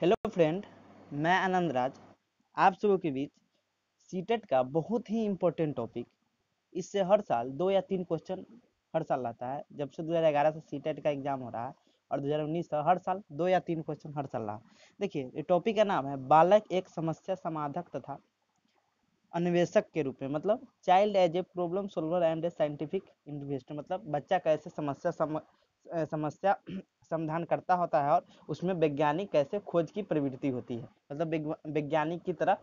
hello friend मैं आनंद राज आप सबों के बीच सीटेट e का बहुत ही इम्पोर्टेंट टॉपिक इससे हर साल दो या तीन क्वेश्चन हर साल आता है जब से 2011 से सीटेट e का एग्जाम हो रहा है और 2019 से हर साल दो या तीन क्वेश्चन हर साल रहा देखिए ये टॉपिक का नाम है बालक एक समस्या समाधक तथा अन्वेषक के रूप में मतलब child as a problem solver and a scientific investor मतलब बच्चा कैसे समस्या सम, समस्या समाधान करता होता है और उसमें वैज्ञानिक कैसे खोज की प्रवृत्ति होती है मतलब वैज्ञानिक की तरह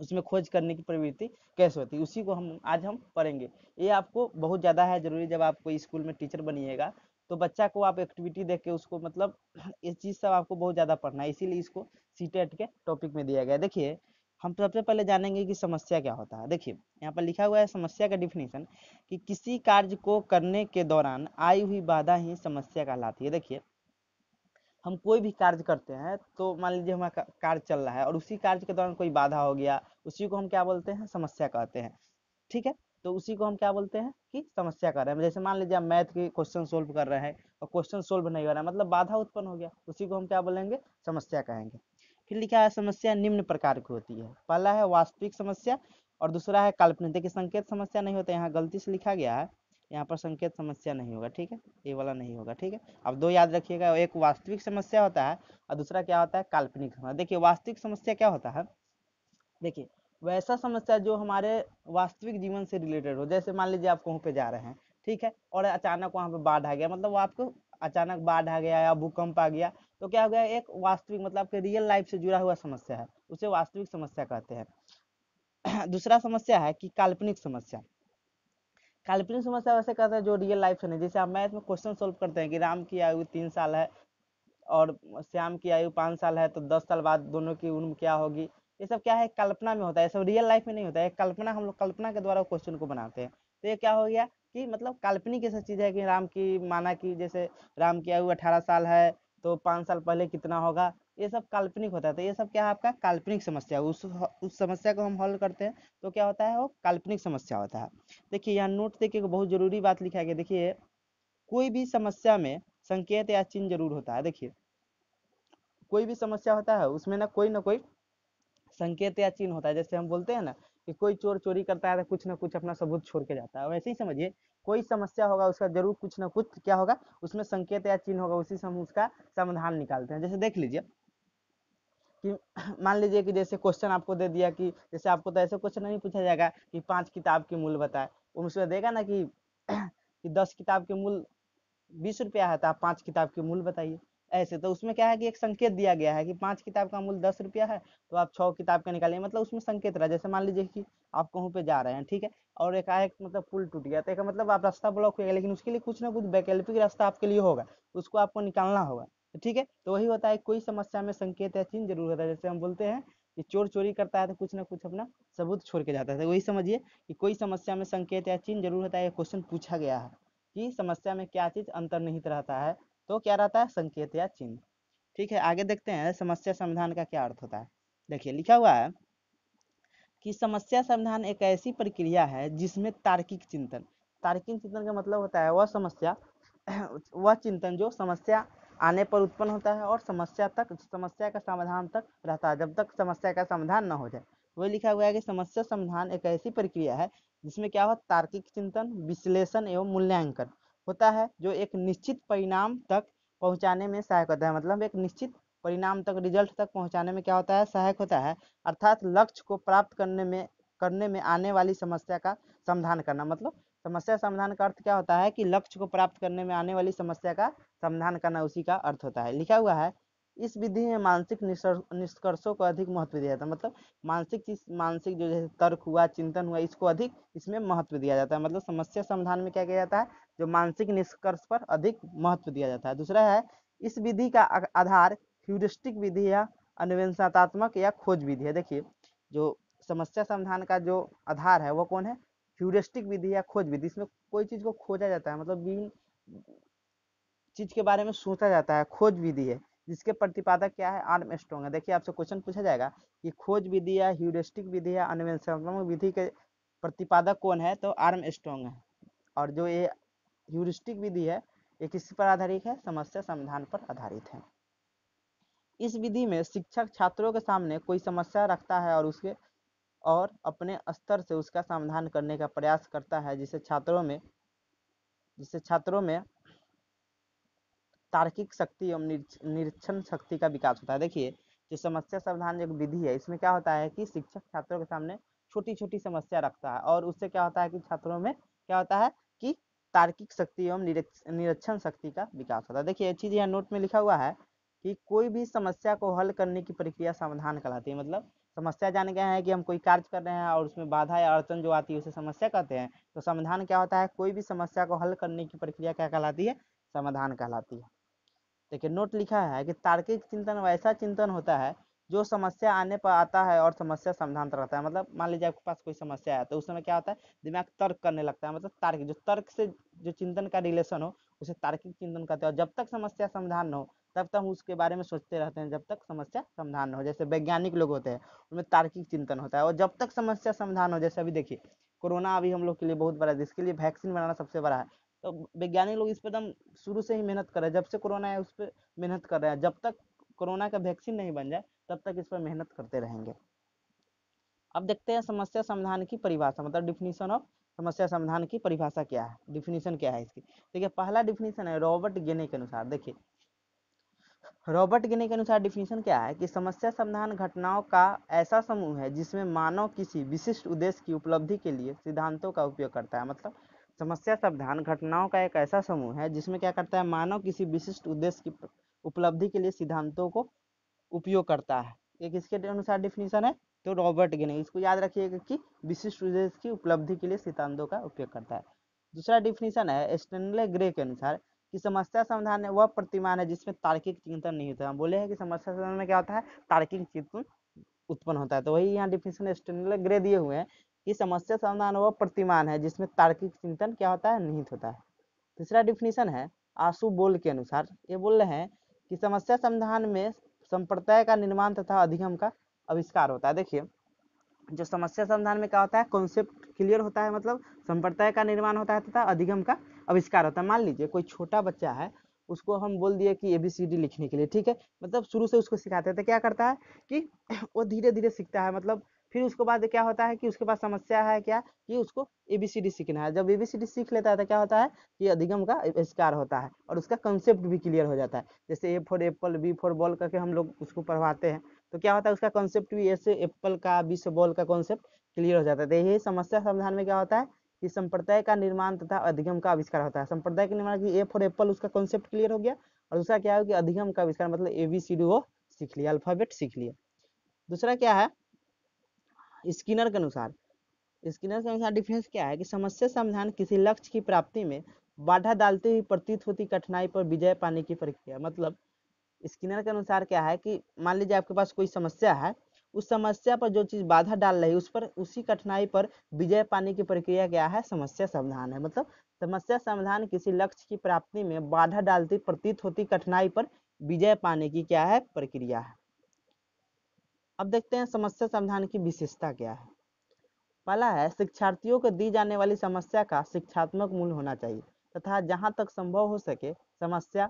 उसमें खोज करने की प्रवृत्ति कैसे होती है उसी को हम आज हम पढ़ेंगे ये आपको बहुत ज़्यादा है जरूरी जब आपको स्कूल में टीचर बनिएगा तो बच्चा को आप एक्टिविटी देख के उसको मतलब ये चीज़ सब आपको बहुत ज़्यादा पढ़ना है इसीलिए इसको सी e के टॉपिक में दिया गया देखिए हम सबसे पहले जानेंगे कि समस्या क्या होता है देखिए यहाँ पर लिखा हुआ है समस्या का डिफिनेशन कि किसी कार्य को करने के दौरान आई हुई बाधा ही समस्या कहलाती है देखिए हम कोई भी कार्य करते हैं तो मान लीजिए हमारा कार्य चल रहा है और उसी कार्य के दौरान कोई बाधा हो गया उसी को हम क्या बोलते हैं समस्या कहते हैं ठीक है तो उसी को हम क्या बोलते हैं कि समस्या कर रहे हैं जैसे मान लीजिए आप मैथ के क्वेश्चन सोल्व कर रहे हैं और क्वेश्चन सोल्व नहीं हो रहा है मतलब बाधा उत्पन्न हो गया उसी को हम क्या बोलेंगे समस्या कहेंगे फिर लिखा है समस्या निम्न प्रकार की होती है पहला है वास्तविक समस्या और दूसरा है काल्पनिक देखिए संकेत समस्या नहीं होता यहाँ गलती से लिखा गया है यहाँ पर संकेत समस्या नहीं होगा ठीक है ये वाला नहीं होगा ठीक है अब दो याद रखिएगा एक वास्तविक समस्या होता है और दूसरा क्या होता है काल्पनिक समस्या देखिए वास्तविक समस्या क्या होता है देखिए वैसा समस्या जो हमारे वास्तविक जीवन से रिलेटेड हो जैसे मान लीजिए आप कहीं पे जा रहे हैं ठीक है और अचानक वहाँ पे बाढ़ आ गया मतलब आपको अचानक बाढ़ आ गया या भूकंप आ गया तो क्या हो गया एक वास्तविक मतलब कि रियल लाइफ से जुड़ा हुआ समस्या है उसे वास्तविक समस्या कहते हैं दूसरा समस्या है कि काल्पनिक समस्या काल्पनिक समस्या वैसे कहते हैं जो रियल लाइफ से नहीं जैसे आप मैथ में क्वेश्चन सोल्व करते हैं कि राम की आयु तीन साल है और श्याम की आयु पाँच साल है तो दस साल बाद दोनों की उम्र क्या होगी ये सब क्या है कल्पना में होता है ये सब रियल लाइफ में नहीं होता है कल्पना हम लोग कल्पना के द्वारा क्वेश्चन को बनाते हैं तो ये क्या हो गया कि मतलब काल्पनिक ऐसा चीज़ है कि राम की माना कि जैसे राम की आयु अठारह साल है तो पाँच साल पहले कितना होगा ये सब काल्पनिक होता है तो ये सब क्या है आपका काल्पनिक समस्या उस उस समस्या को हम हल करते हैं तो क्या होता है वो काल्पनिक समस्या होता है देखिए यहाँ नोट देखिए बहुत जरूरी बात लिखा गया देखिए कोई भी समस्या में संकेत या चिन्ह जरूर होता है देखिए कोई भी समस्या होता है उसमें ना कोई ना कोई संकेत या चिन्ह होता है जैसे हम बोलते हैं ना कि कोई चोर चोरी करता है तो कुछ ना कुछ अपना सबूत छोड़ के जाता है वैसे ही समझिए कोई समस्या होगा उसका जरूर कुछ ना कुछ क्या होगा उसमें संकेत या चिन्ह होगा उसी से हम उसका समाधान निकालते हैं जैसे देख लीजिए कि मान लीजिए कि जैसे क्वेश्चन आपको दे दिया कि जैसे आपको तो ऐसे क्वेश्चन नहीं पूछा जाएगा कि पांच किताब के मूल बताए उसमें देगा ना कि कि दस किताब के मूल बीस रुपया है तो आप पाँच किताब के मूल बताइए ऐसे तो उसमें क्या है कि एक संकेत दिया गया है कि पांच किताब का मूल्य दस रुपया है तो आप छः किताब का निकालिए मतलब उसमें संकेत रहा जैसे मान लीजिए कि आप कहूँ पे जा रहे हैं ठीक है और एक आए मतलब पुल टूट गया तो एक मतलब आप रास्ता ब्लॉक हो गया लेकिन उसके लिए कुछ ना कुछ वैकल्पिक रास्ता आपके लिए होगा उसको आपको निकालना होगा तो ठीक है तो वही होता है कोई समस्या में संकेत या चिन्ह जरूर होता है जैसे हम बोलते हैं कि चोर चोरी करता है तो कुछ ना कुछ अपना सबूत छोड़ के जाता है तो वही समझिए कि कोई समस्या में संकेत या चिन्ह जरूर होता है क्वेश्चन पूछा गया है कि समस्या में क्या चीज अंतर्निहित रहता है तो क्या रहता है संकेत या चिन्ह ठीक है आगे देखते हैं समस्या समाधान का क्या अर्थ होता है देखिए लिखा हुआ है कि समस्या समाधान एक ऐसी प्रक्रिया है जिसमें तार्किक चिंतन तार्किक चिंतन का मतलब होता है वह समस्या वह चिंतन जो समस्या आने पर उत्पन्न होता है और समस्या तक समस्या का समाधान तक रहता है जब तक समस्या का समाधान न हो जाए वो लिखा हुआ है कि समस्या समाधान एक ऐसी प्रक्रिया है जिसमें क्या हो तार्किक चिंतन विश्लेषण एवं मूल्यांकन होता है जो एक निश्चित परिणाम तक पहुंचाने में सहायक होता है मतलब एक निश्चित परिणाम तक रिजल्ट तक पहुंचाने में क्या होता है सहायक होता है अर्थात लक्ष्य को प्राप्त करने में करने में आने वाली समस्या का समाधान करना मतलब समस्या समाधान का अर्थ क्या होता है कि लक्ष्य को प्राप्त करने में आने वाली समस्या का समाधान करना उसी का अर्थ होता है लिखा हुआ है इस विधि में मानसिक निष्कर्षों को अधिक महत्व दिया जाता है मतलब मानसिक चीज मानसिक जो जैसे तर्क हुआ चिंतन हुआ इसको अधिक इसमें महत्व दिया जाता है मतलब समस्या समाधान में क्या किया जाता है जो मानसिक निष्कर्ष पर अधिक महत्व दिया जाता है दूसरा है इस विधि का आधार ह्यूरिस्टिक विधि या अनुवेंसात्मक या खोज विधि है देखिए जो समस्या समाधान का जो आधार है वो कौन है ह्यूरिस्टिक विधि या खोज विधि इसमें कोई चीज को खोजा जाता है मतलब बीन चीज के बारे में सोचा जाता है खोज विधि है जिसके प्रतिपादक क्या है आर्म स्ट्रॉन्ग है देखिए आपसे क्वेश्चन पूछा जाएगा कि खोज विधि या ह्यूरिस्टिक विधि या अनुवेंसात्मक विधि के प्रतिपादक कौन है तो आर्म स्ट्रॉन्ग है और जो ये ह्यूरिस्टिक विधि है ये किस पर आधारित है समस्या समाधान पर आधारित है इस विधि में शिक्षक छात्रों के सामने कोई समस्या रखता है और उसके और अपने स्तर से उसका समाधान करने का प्रयास करता है जिसे छात्रों में जिसे छात्रों में तार्किक शक्ति एवं निरीक्षण शक्ति का विकास होता है देखिए जो समस्या समाधान जो विधि है इसमें क्या होता है कि शिक्षक छात्रों के सामने छोटी छोटी समस्या रखता है और उससे क्या होता है कि छात्रों में क्या होता है कि तार्किक शक्ति एवं निरीक्षण शक्ति का विकास होता है देखिए ये चीज यहाँ नोट में लिखा हुआ है कि कोई भी समस्या को हल करने की प्रक्रिया समाधान कहलाती है मतलब समस्या जान गए हैं कि हम कोई कार्य कर रहे हैं और उसमें बाधा या अड़चन जो आती है उसे समस्या कहते हैं तो समाधान क्या होता है कोई भी समस्या को हल करने की प्रक्रिया क्या कहलाती है समाधान कहलाती है देखिए नोट लिखा है कि तार्किक चिंतन वैसा चिंतन होता है जो समस्या आने पर आता है और समस्या समाधान रहता है मतलब मान लीजिए आपके पास कोई समस्या है तो उस समय क्या होता है दिमाग तर्क करने लगता है मतलब तार्क जो तर्क से जो चिंतन का रिलेशन हो उसे तार्किक चिंतन कहते हैं और जब तक समस्या समाधान न हो तब तक हम उसके बारे में सोचते रहते हैं जब तक समस्या समाधान न हो जैसे वैज्ञानिक लोग होते हैं उनमें तार्किक चिंतन होता है और जब तक समस्या समाधान हो जैसे अभी देखिए कोरोना अभी हम लोग के लिए बहुत बड़ा है इसके लिए वैक्सीन बनाना सबसे बड़ा है तो वैज्ञानिक लोग इस पर एकदम शुरू से ही मेहनत कर रहे हैं जब से कोरोना है उस पर मेहनत कर रहे हैं जब तक कोरोना का वैक्सीन नहीं बन जाए तब तक इस पर मेहनत करते रहेंगे अब देखते हैं समस्या समाधान की परिभाषा मतलब डिफिनीशन ऑफ समस्या समाधान की परिभाषा क्या है डिफिनीशन क्या है इसकी देखिए पहला डिफिनीशन है रॉबर्ट गेने के अनुसार देखिए रॉबर्ट गेने के अनुसार डिफिनीशन क्या है कि समस्या समाधान घटनाओं का ऐसा समूह है जिसमें मानव किसी विशिष्ट उद्देश्य की उपलब्धि के लिए सिद्धांतों का उपयोग करता है मतलब समस्या समाधान घटनाओं का एक ऐसा समूह है जिसमें क्या करता है मानव किसी विशिष्ट उद्देश्य की उपलब्धि के लिए सिद्धांतों को उपयोग करता है ये किसके अनुसार डिफिनीशन है तो रॉबर्ट गेने इसको याद रखिएगा कि विशिष्ट उद्देश्य की उपलब्धि के लिए सिद्धांतों का उपयोग करता है दूसरा डिफिनीशन है स्टेनले ग्रे के अनुसार कि समस्या समाधान है वह प्रतिमान है जिसमें तार्किक चिंतन नहीं होता है बोले हैं कि समस्या समाधान में क्या होता है तार्किक चिंतन उत्पन्न होता है तो वही यहाँ डिफिनेशन स्टेनले ग्रे दिए हुए हैं कि समस्या समाधान वह प्रतिमान है जिसमें तार्किक चिंतन क्या होता है निहित होता है तीसरा डिफिनेशन है आशु बोल के अनुसार ये बोल रहे हैं कि समस्या समाधान में संप्रदाय का निर्माण तथा अधिगम का आविष्कार होता है देखिए जो समस्या समाधान में क्या होता है कॉन्सेप्ट क्लियर होता है मतलब संप्रदाय का निर्माण होता है तथा अधिगम का आविष्कार होता है मान लीजिए कोई छोटा बच्चा है उसको हम बोल दिए कि ए बी सी डी लिखने के लिए ठीक है मतलब शुरू से उसको सिखाते हैं तो क्या करता है कि वो धीरे धीरे सीखता है मतलब फिर उसके बाद क्या होता है कि उसके पास समस्या है क्या कि उसको एबीसीडी सीखना है जब एबीसीडी सीख लेता है तो क्या होता है कि अधिगम का आविष्कार होता है और उसका कंसेप्ट भी क्लियर हो जाता है जैसे A for apple B for ball करके हम लोग उसको पढ़वाते हैं तो क्या होता है उसका कॉन्सेप्ट भी ऐसे एप्पल का बी से बॉल का कॉन्सेप्ट क्लियर हो जाता है तो यही समस्या समाधान में क्या होता है कि संप्रदाय का निर्माण तथा अधिगम का आविष्कार होता है संप्रदाय का निर्माण ए फॉर एप्पल उसका कॉन्सेप्ट क्लियर हो गया और दूसरा क्या है कि अधिगम का आविष्कार मतलब ए बी सी डी वो सीख लिया अल्फाबेट सीख लिया दूसरा क्या है स्किनर के अनुसार स्किनर के अनुसार डिफरेंस क्या है कि समस्या समाधान किसी लक्ष्य की प्राप्ति में बाधा डालते हुए प्रतीत होती कठिनाई पर विजय पाने की प्रक्रिया मतलब स्किनर के अनुसार क्या है कि मान लीजिए आपके पास कोई समस्या है उस समस्या पर जो चीज़ बाधा डाल रही है उस पर उसी कठिनाई पर विजय पाने की प्रक्रिया क्या है समस्या समाधान है मतलब समस्या समाधान किसी लक्ष्य की प्राप्ति में बाधा डालती प्रतीत होती कठिनाई पर विजय पाने की क्या है प्रक्रिया है अब देखते हैं समस्या समाधान की विशेषता क्या है पहला है शिक्षार्थियों को दी जाने वाली समस्या का शिक्षात्मक मूल होना चाहिए तथा जहां तक संभव हो सके समस्या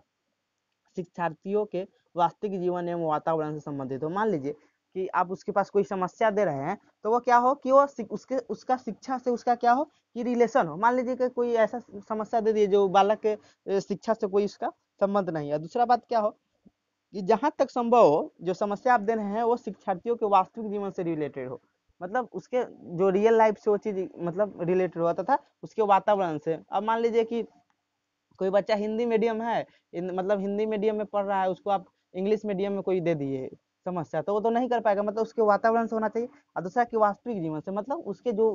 शिक्षार्थियों के वास्तविक जीवन एवं वातावरण से संबंधित हो मान लीजिए कि आप उसके पास कोई समस्या दे रहे हैं तो वो क्या हो कि वो उसके उसका शिक्षा से उसका क्या हो कि रिलेशन हो मान लीजिए कि कोई ऐसा समस्या दे दिए जो बालक के शिक्षा से कोई उसका संबंध नहीं है दूसरा बात क्या हो कि जहाँ तक संभव हो जो समस्या आप दे रहे हैं वो शिक्षार्थियों के वास्तविक जीवन से रिलेटेड हो मतलब उसके जो रियल लाइफ से वो चीज़ मतलब रिलेटेड हुआ था उसके वातावरण से अब मान लीजिए कि कोई बच्चा हिंदी मीडियम है मतलब हिंदी मीडियम में पढ़ रहा है उसको आप इंग्लिश मीडियम में कोई दे दिए समस्या तो वो तो नहीं कर पाएगा मतलब उसके वातावरण से होना चाहिए और दूसरा कि वास्तविक जीवन से मतलब उसके जो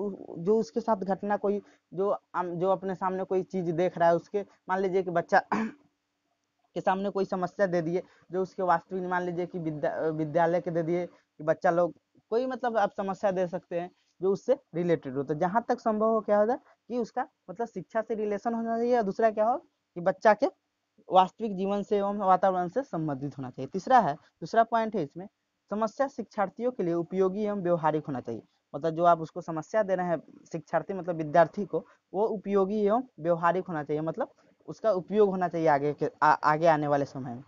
जो उसके साथ घटना कोई जो जो अपने सामने कोई चीज़ देख रहा है उसके मान लीजिए कि बच्चा के सामने कोई समस्या दे दिए जो उसके वास्तविक मान लीजिए कि विद्या विद्यालय के दे दिए कि बच्चा लोग कोई मतलब आप समस्या दे सकते हैं जो उससे रिलेटेड हो तो जहाँ तक संभव हो क्या हो जाए कि उसका मतलब शिक्षा से रिलेशन होना चाहिए और दूसरा क्या हो कि बच्चा के वास्तविक जीवन से एवं वातावरण से संबंधित होना चाहिए तीसरा है दूसरा पॉइंट है इसमें समस्या शिक्षार्थियों के लिए उपयोगी एवं व्यवहारिक होना चाहिए मतलब जो आप उसको समस्या दे रहे हैं शिक्षार्थी मतलब विद्यार्थी को वो उपयोगी एवं व्यवहारिक होना चाहिए मतलब उसका उपयोग होना चाहिए आगे के आ, आगे आने वाले समय में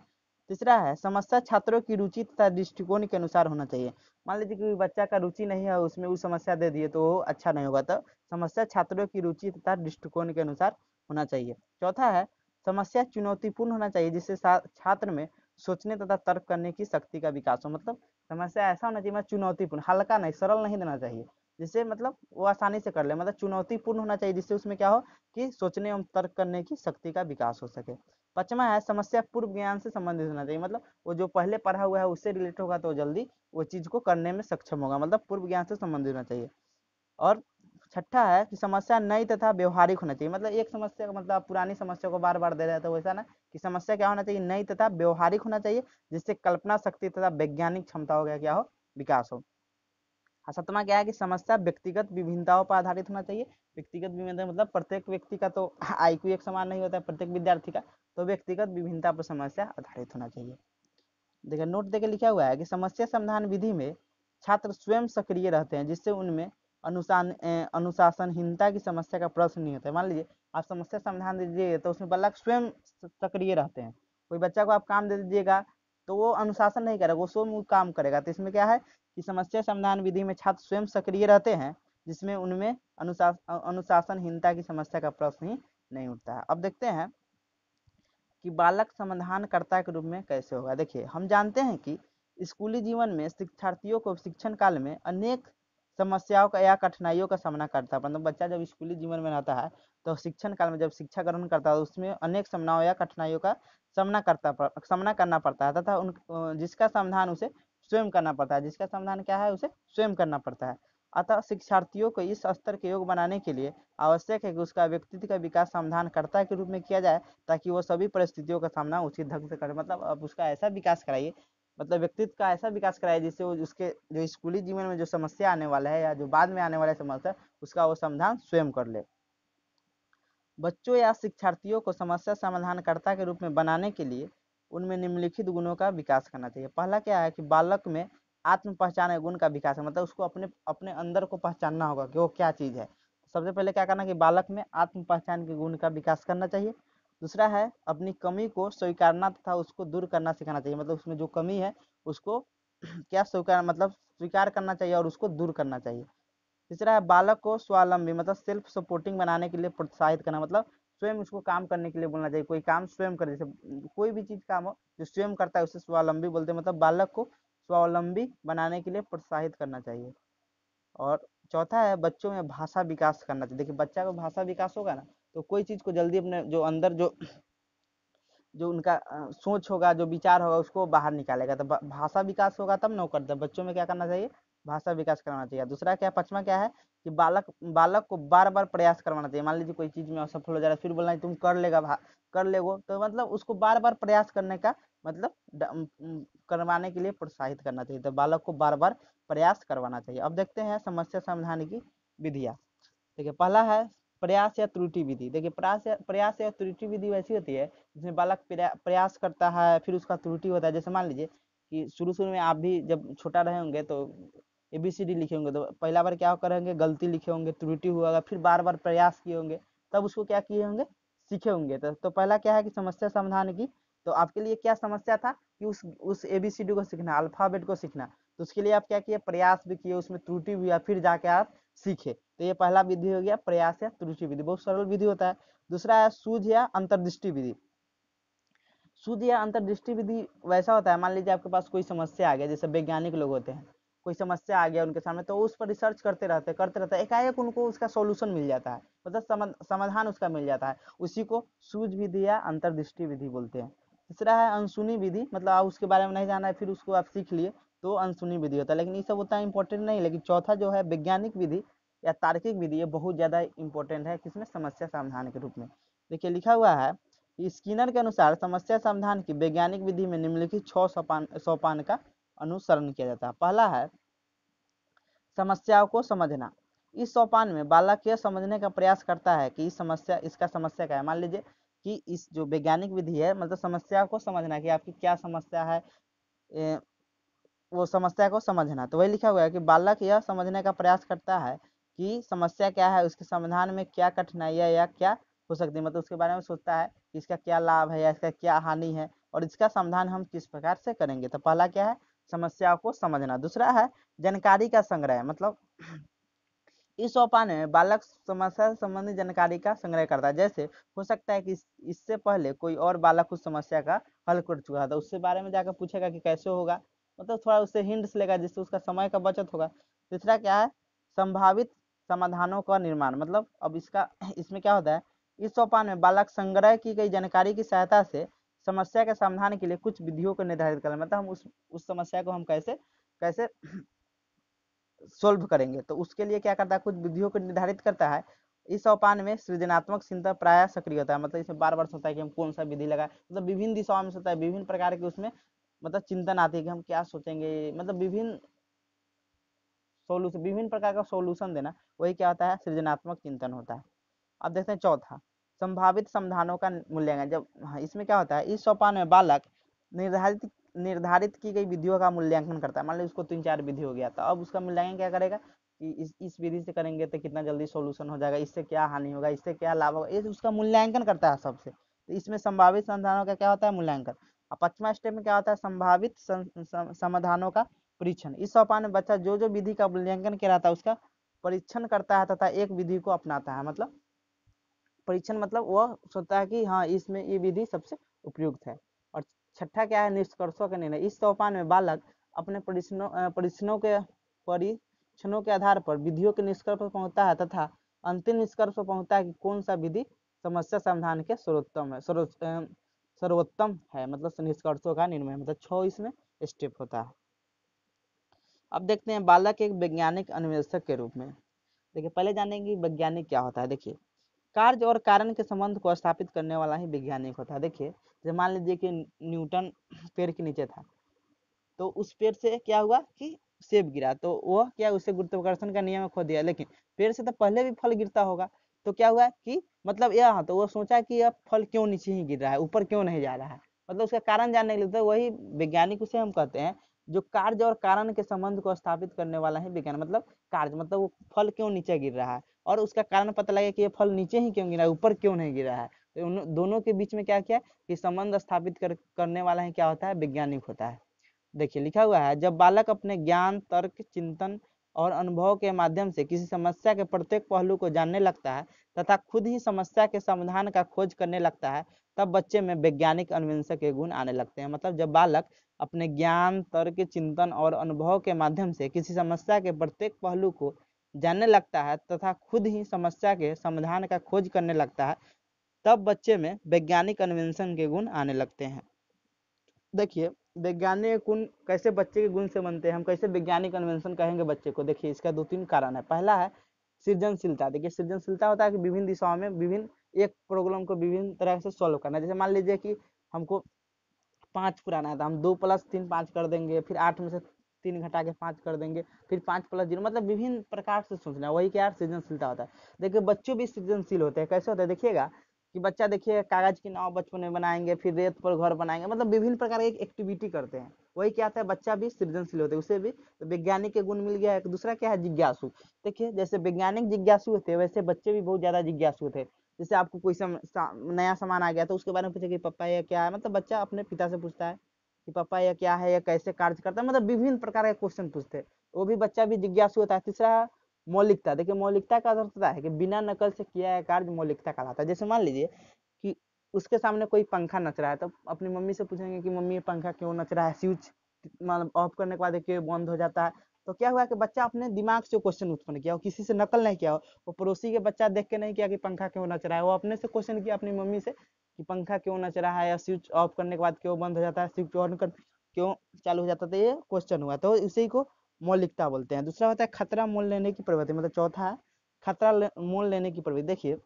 तीसरा है समस्या छात्रों की रुचि तथा दृष्टिकोण के अनुसार होना चाहिए मान लीजिए कि बच्चा का रुचि नहीं है उसमें वो उस समस्या दे दिए तो अच्छा नहीं होगा तो समस्या छात्रों की रुचि तथा दृष्टिकोण के अनुसार होना चाहिए चौथा है समस्या चुनौतीपूर्ण होना चाहिए जिससे छात्र में सोचने तथा तर्क करने की शक्ति का विकास हो मतलब समस्या ऐसा होना चाहिए मैं मतलब चुनौतीपूर्ण हल्का नहीं सरल नहीं देना चाहिए जिससे मतलब वो आसानी से कर ले मतलब चुनौतीपूर्ण होना चाहिए जिससे उसमें क्या हो कि सोचने एवं तर्क करने की शक्ति का विकास हो सके पचमा है समस्या पूर्व ज्ञान से संबंधित होना चाहिए मतलब वो जो पहले पढ़ा हुआ है उससे रिलेट होगा तो जल्दी वो चीज़ को करने में सक्षम होगा मतलब पूर्व ज्ञान से संबंधित होना चाहिए और छठा है कि समस्या नई तथा व्यवहारिक होना चाहिए मतलब एक समस्या का मतलब पुरानी समस्या को बार बार दे रहे तो वैसा ना कि समस्या क्या होना चाहिए नई तथा व्यवहारिक होना चाहिए जिससे कल्पना शक्ति तथा वैज्ञानिक क्षमता हो गया क्या हो विकास हो हाँ, सतमा क्या है कि समस्या व्यक्तिगत विभिन्नताओं पर आधारित होना चाहिए व्यक्तिगत विभिन्नता मतलब प्रत्येक व्यक्ति का तो आईक्यू एक समान नहीं होता है प्रत्येक विद्यार्थी का तो व्यक्तिगत विभिन्नता पर समस्या आधारित होना चाहिए देखिए नोट देकर लिखा हुआ है कि समस्या समाधान विधि में छात्र स्वयं सक्रिय रहते हैं जिससे उनमें अनुसान अनुशासनहीनता की समस्या का प्रश्न नहीं होता है मान लीजिए आप समस्या समाधान दीजिए तो उसमें बालक स्वयं सक्रिय रहते हैं कोई बच्चा को आप काम दे दीजिएगा तो वो अनुशासन नहीं करेगा वो स्वयं काम करेगा तो इसमें क्या है कि समस्या समाधान विधि में छात्र स्वयं सक्रिय रहते हैं जिसमें उनमें अनुशासन अनुशासनहीनता की समस्या का प्रश्न ही नहीं उठता है अब देखते हैं कि बालक समाधानकर्ता के रूप में कैसे होगा देखिए हम जानते हैं कि स्कूली जीवन में शिक्षार्थियों को शिक्षण काल में अनेक समस्याओं का या कठिनाइयों का सामना करता है मतलब बच्चा जब स्कूली जीवन में रहता है तो शिक्षण काल में जब शिक्षा ग्रहण करता है तो उसमें अनेक समनाओं या कठिनाइयों का सामना करता सामना करना पड़ता है तथा उन जिसका समाधान उसे स्वयं करना पड़ता है जिसका समाधान क्या है उसे स्वयं करना पड़ता है अतः शिक्षार्थियों को इस स्तर के योग बनाने के लिए आवश्यक है कि उसका व्यक्तित्व का विकास समाधान कर्ता के रूप में किया जाए ताकि वो सभी परिस्थितियों का सामना उचित ढंग से करे मतलब अब उसका ऐसा विकास कराइए मतलब व्यक्तित्व का ऐसा विकास कराए जिससे वो उसके जो स्कूली जीवन में जो समस्या आने वाला है या जो बाद में आने वाला समस्या उसका वो समाधान स्वयं कर ले बच्चों या शिक्षार्थियों को समस्या समाधानकर्ता के रूप में बनाने के लिए उनमें निम्नलिखित गुणों का विकास करना चाहिए पहला क्या है कि बालक में आत्म पहचान गुण का विकास है मतलब उसको अपने अपने अंदर को पहचानना होगा कि वो क्या चीज़ है सबसे पहले क्या करना कि बालक में आत्म पहचान के गुण का विकास करना चाहिए दूसरा है अपनी कमी को स्वीकारना तथा उसको दूर करना सिखाना चाहिए मतलब उसमें जो कमी है उसको क्या स्वीकार मतलब स्वीकार करना चाहिए और उसको दूर करना चाहिए तीसरा है बालक को स्वावलंबी मतलब सेल्फ सपोर्टिंग बनाने के लिए प्रोत्साहित करना मतलब स्वयं उसको काम करने के लिए बोलना चाहिए कोई काम स्वयं करे जैसे कोई भी चीज काम हो जो स्वयं करता है उसे स्वावलंबी बोलते हैं मतलब बालक को स्वावलंबी बनाने के लिए प्रोत्साहित करना चाहिए और चौथा है बच्चों में भाषा विकास करना चाहिए देखिए बच्चा का भाषा विकास होगा ना तो कोई चीज को जल्दी अपने जो अंदर जो जो उनका सोच होगा जो विचार होगा उसको बाहर निकालेगा तो भाषा विकास होगा तब ना वो करते बच्चों में क्या करना चाहिए भाषा विकास करवाना चाहिए दूसरा क्या पचवा क्या है कि बालक बालक को बार बार प्रयास करवाना चाहिए मान लीजिए कोई चीज में असफल हो जा रहा है फिर बोलना तुम कर लेगा कर लेगो तो मतलब उसको बार बार प्रयास करने का मतलब करवाने के लिए प्रोत्साहित करना चाहिए तो बालक को बार बार प्रयास करवाना चाहिए अब देखते हैं समस्या समाधान की विधियाँ ठीक है पहला है प्रयास या त्रुटि विधि देखिए प्रयास या प्रयास या त्रुटि विधि वैसी होती है जिसमें बालक प्रयास करता है फिर उसका त्रुटि होता है जैसे मान लीजिए कि शुरू शुरू में आप भी जब छोटा रहे होंगे तो ए बी सी डी लिखे होंगे तो पहला बार क्या करेंगे गलती लिखे होंगे त्रुटि हुआ फिर बार बार प्रयास किए होंगे तब उसको क्या किए होंगे सीखे होंगे तो, तो पहला क्या है कि समस्या समाधान की तो आपके लिए क्या समस्या था कि उस उस ए बी सी डी को सीखना अल्फाबेट को सीखना तो उसके लिए आप क्या किए प्रयास भी किए उसमें त्रुटि भी हुआ फिर जाके आप सीखे तो ये पहला विधि हो गया प्रयास या त्रुचि विधि बहुत सरल विधि होता है दूसरा है सूझ या अंतर्दृष्टि विधि सूझ या अंतर्दृष्टि विधि वैसा होता है मान लीजिए आपके पास कोई समस्या आ गया जैसे वैज्ञानिक लोग होते हैं कोई समस्या आ गया उनके सामने तो उस पर रिसर्च करते रहते करते रहते एकाएक उनको उसका सोल्यूशन मिल जाता है मतलब समाधान उसका मिल जाता है उसी को सूझ विधि या अंतर्दृष्टि विधि बोलते हैं तीसरा है अनसुनी विधि मतलब आप उसके बारे में नहीं जाना है फिर उसको आप सीख लिए तो अनसुनी विधि होता है लेकिन ये सब उतना इम्पोर्टेंट नहीं लेकिन चौथा जो है वैज्ञानिक विधि या तार्किक विधि ये बहुत ज़्यादा इंपॉर्टेंट है किसमें समस्या समाधान के रूप में देखिए लिखा हुआ है स्किनर के अनुसार समस्या समाधान की वैज्ञानिक विधि में निम्नलिखित छः सोपान सोपान का अनुसरण किया जाता है पहला है समस्याओं को समझना इस सोपान में बालक यह समझने का प्रयास करता है कि इस समस्या इसका समस्या क्या है मान लीजिए कि इस जो वैज्ञानिक विधि है मतलब समस्या को समझना कि आपकी क्या समस्या है वो समस्या को समझना तो वही लिखा हुआ है कि बालक यह समझने का प्रयास करता है कि समस्या क्या है उसके समाधान में क्या कठिनाइयाँ या क्या हो सकती है मतलब उसके बारे में सोचता है कि इसका क्या लाभ है या इसका क्या हानि है और इसका समाधान हम किस प्रकार से करेंगे तो पहला क्या है समस्या को समझना दूसरा है जानकारी का संग्रह मतलब इस सोपान में बालक समस्या से संबंधित जानकारी का संग्रह करता है जैसे हो सकता है कि इससे पहले कोई और बालक उस समस्या का हल कर चुका था तो उससे बारे में जाकर पूछेगा कि कैसे होगा मतलब थोड़ा उससे हिंट्स लेगा जिससे उसका समय का बचत होगा तीसरा क्या है संभावित समाधानों का निर्माण मतलब अब इसका इसमें क्या होता है इस सोपान में बालक संग्रह की गई जानकारी की सहायता से समस्या के समाधान के लिए कुछ विधियों को निर्धारित करना मतलब हम उस उस समस्या को हम कैसे कैसे सोल्व करेंगे तो उसके लिए क्या करता है कुछ विधियों को निर्धारित करता है इस सोपान में सृजनात्मक चिंता प्राय सक्रिय होता है मतलब इसमें बार बार सोचता है कि हम कौन सा विधि लगाए मतलब विभिन्न दिशाओं में सोचता है विभिन्न प्रकार के उसमें मतलब चिंतन आती है कि हम क्या सोचेंगे मतलब विभिन्न सोल्यूशन विभिन्न प्रकार का सोल्यूशन देना वही क्या होता है सृजनात्मक चिंतन होता है अब देखते हैं चौथा संभावित समाधानों का मूल्यांकन जब हाँ इसमें क्या होता है इस सोपान में बालक निर्धारित निर्धारित की गई विधियों का मूल्यांकन करता है मान लो इसको तीन चार विधि हो गया था तो अब उसका मूल्यांकन क्या करेगा कि इस इस विधि से करेंगे तो कितना जल्दी सोल्यूशन हो जाएगा इससे क्या हानि होगा इससे क्या लाभ होगा ये उसका मूल्यांकन करता है सबसे तो इसमें संभावित समाधानों का क्या होता है मूल्यांकन और पचवा स्टेप में क्या होता है संभावित समाधानों का परीक्षण इस सोपान में बच्चा जो जो विधि का मूल्यांकन किया जाता है उसका परीक्षण करता है तथा एक विधि को अपनाता है मतलब परीक्षण मतलब वह सोचता है कि हाँ इसमें ये विधि सबसे उपयुक्त है और छठा क्या है निष्कर्षों का निर्णय इस सोपान में बालक अपने परीक्षणों परीक्षणों के परीक्षणों के आधार पर विधियों के निष्कर्ष पर पहुंचता है तथा अंतिम निष्कर्ष पर पहुंचता है कि कौन सा विधि समस्या समाधान के सर्वोत्तम है सर्वोत्तम है मतलब निष्कर्षों का निर्णय मतलब छ इसमें स्टेप होता है अब देखते हैं बालक एक वैज्ञानिक अन्वेषक के रूप में देखिए पहले जानेंगे वैज्ञानिक क्या होता है देखिए कार्य और कारण के संबंध को स्थापित करने वाला ही वैज्ञानिक होता है देखिए जैसे मान लीजिए कि न्यूटन पेड़ के नीचे था तो उस पेड़ से क्या हुआ कि सेब गिरा तो वह क्या उसे गुरुत्वाकर्षण का नियम खो दिया लेकिन पेड़ से तो पहले भी फल गिरता होगा तो क्या हुआ कि मतलब यह हाँ, तो वो सोचा कि यह फल क्यों नीचे ही गिर रहा है ऊपर क्यों नहीं जा रहा है मतलब उसका कारण जानने के लिए तो वही वैज्ञानिक उसे हम कहते हैं जो कार्य और कारण के संबंध को स्थापित करने वाला है विज्ञान मतलब कार्य मतलब वो फल क्यों नीचे गिर रहा है और उसका कारण पता लगे कि ये फल नीचे ही क्यों गिरा है ऊपर क्यों नहीं गिरा है तो उन दोनों के बीच में क्या क्या कि संबंध स्थापित कर, करने वाला है क्या होता है वैज्ञानिक होता है देखिए लिखा हुआ है जब बालक अपने ज्ञान तर्क चिंतन और अनुभव के माध्यम से किसी समस्या के प्रत्येक पहलू को जानने लगता है तथा खुद ही समस्या के समाधान का खोज करने लगता है तब बच्चे में वैज्ञानिक अन्वेषक के गुण आने लगते हैं मतलब जब बालक अपने ज्ञान तर्क चिंतन और अनुभव के माध्यम से किसी समस्या के प्रत्येक पहलू को जानने लगता है तथा खुद ही समस्या के समाधान का खोज करने लगता है तब बच्चे में वैज्ञानिक अन्वेषण के गुण आने लगते हैं देखिए वैज्ञानिक गुण कैसे बच्चे के गुण से बनते हैं हम कैसे वैज्ञानिक कन्वेंशन कहेंगे बच्चे को देखिए इसका दो तीन कारण है पहला है सृजनशीलता देखिए सृजनशीलता होता है कि विभिन्न दिशाओं में विभिन्न एक प्रॉब्लम को विभिन्न तरह से सॉल्व करना जैसे मान लीजिए कि हमको पाँच पुराना तो हम दो प्लस तीन पाँच कर देंगे फिर आठ में से तीन घटा के पाँच कर देंगे फिर पाँच प्लस जीरो मतलब विभिन्न प्रकार से सोचना वही क्या सृजनशीलता होता है देखिए बच्चों भी सृजनशील होते हैं कैसे होता है देखिएगा कि बच्चा देखिए कागज की नाव बचपन में बनाएंगे फिर रेत पर घर बनाएंगे मतलब विभिन्न प्रकार की एक एक्टिविटी करते हैं वही क्या है बच्चा भी सृजनशील होते हैं उसे भी तो वैज्ञानिक के गुण मिल गया है दूसरा क्या है जिज्ञासु देखिए जैसे वैज्ञानिक जिज्ञासु होते वैसे बच्चे भी बहुत ज्यादा जिज्ञासु थे जैसे आपको कोई सम, सा, नया सामान आ गया तो उसके बारे में पूछे कि पप्पा यह क्या है मतलब बच्चा अपने पिता से पूछता है कि पापा यह क्या है यह कैसे कार्य करता है मतलब विभिन्न प्रकार के क्वेश्चन पूछते हैं वो भी बच्चा भी जिज्ञासु होता है तीसरा मौलिकता देखिए मौलिकता का अर्थ होता है कि बिना नकल से किया गया कार्य मौलिकता कहलाता है जैसे मान लीजिए कि उसके सामने कोई पंखा नच रहा है तो अपनी मम्मी से पूछेंगे कि मम्मी ये पंखा क्यों नच रहा है स्विच मतलब ऑफ करने के बाद देखिए बंद हो जाता है तो क्या हुआ कि बच्चा अपने दिमाग से क्वेश्चन उत्पन्न किया किसी से नकल नहीं किया वो पड़ोसी के बच्चा देख के नहीं किया कि पंखा क्यों नच रहा है वो अपने से क्वेश्चन किया अपनी मम्मी से कि पंखा क्यों नच रहा है या स्विच ऑफ करने के बाद क्यों बंद हो जाता है स्विच ऑन कर क्यों चालू हो जाता था तो ये क्वेश्चन हुआ तो इसी को मौलिकता बोलते हैं दूसरा होता है खतरा मोल लेने की प्रवृत्ति मतलब चौथा है खतरा मोल लेने की प्रवृत्ति देखिए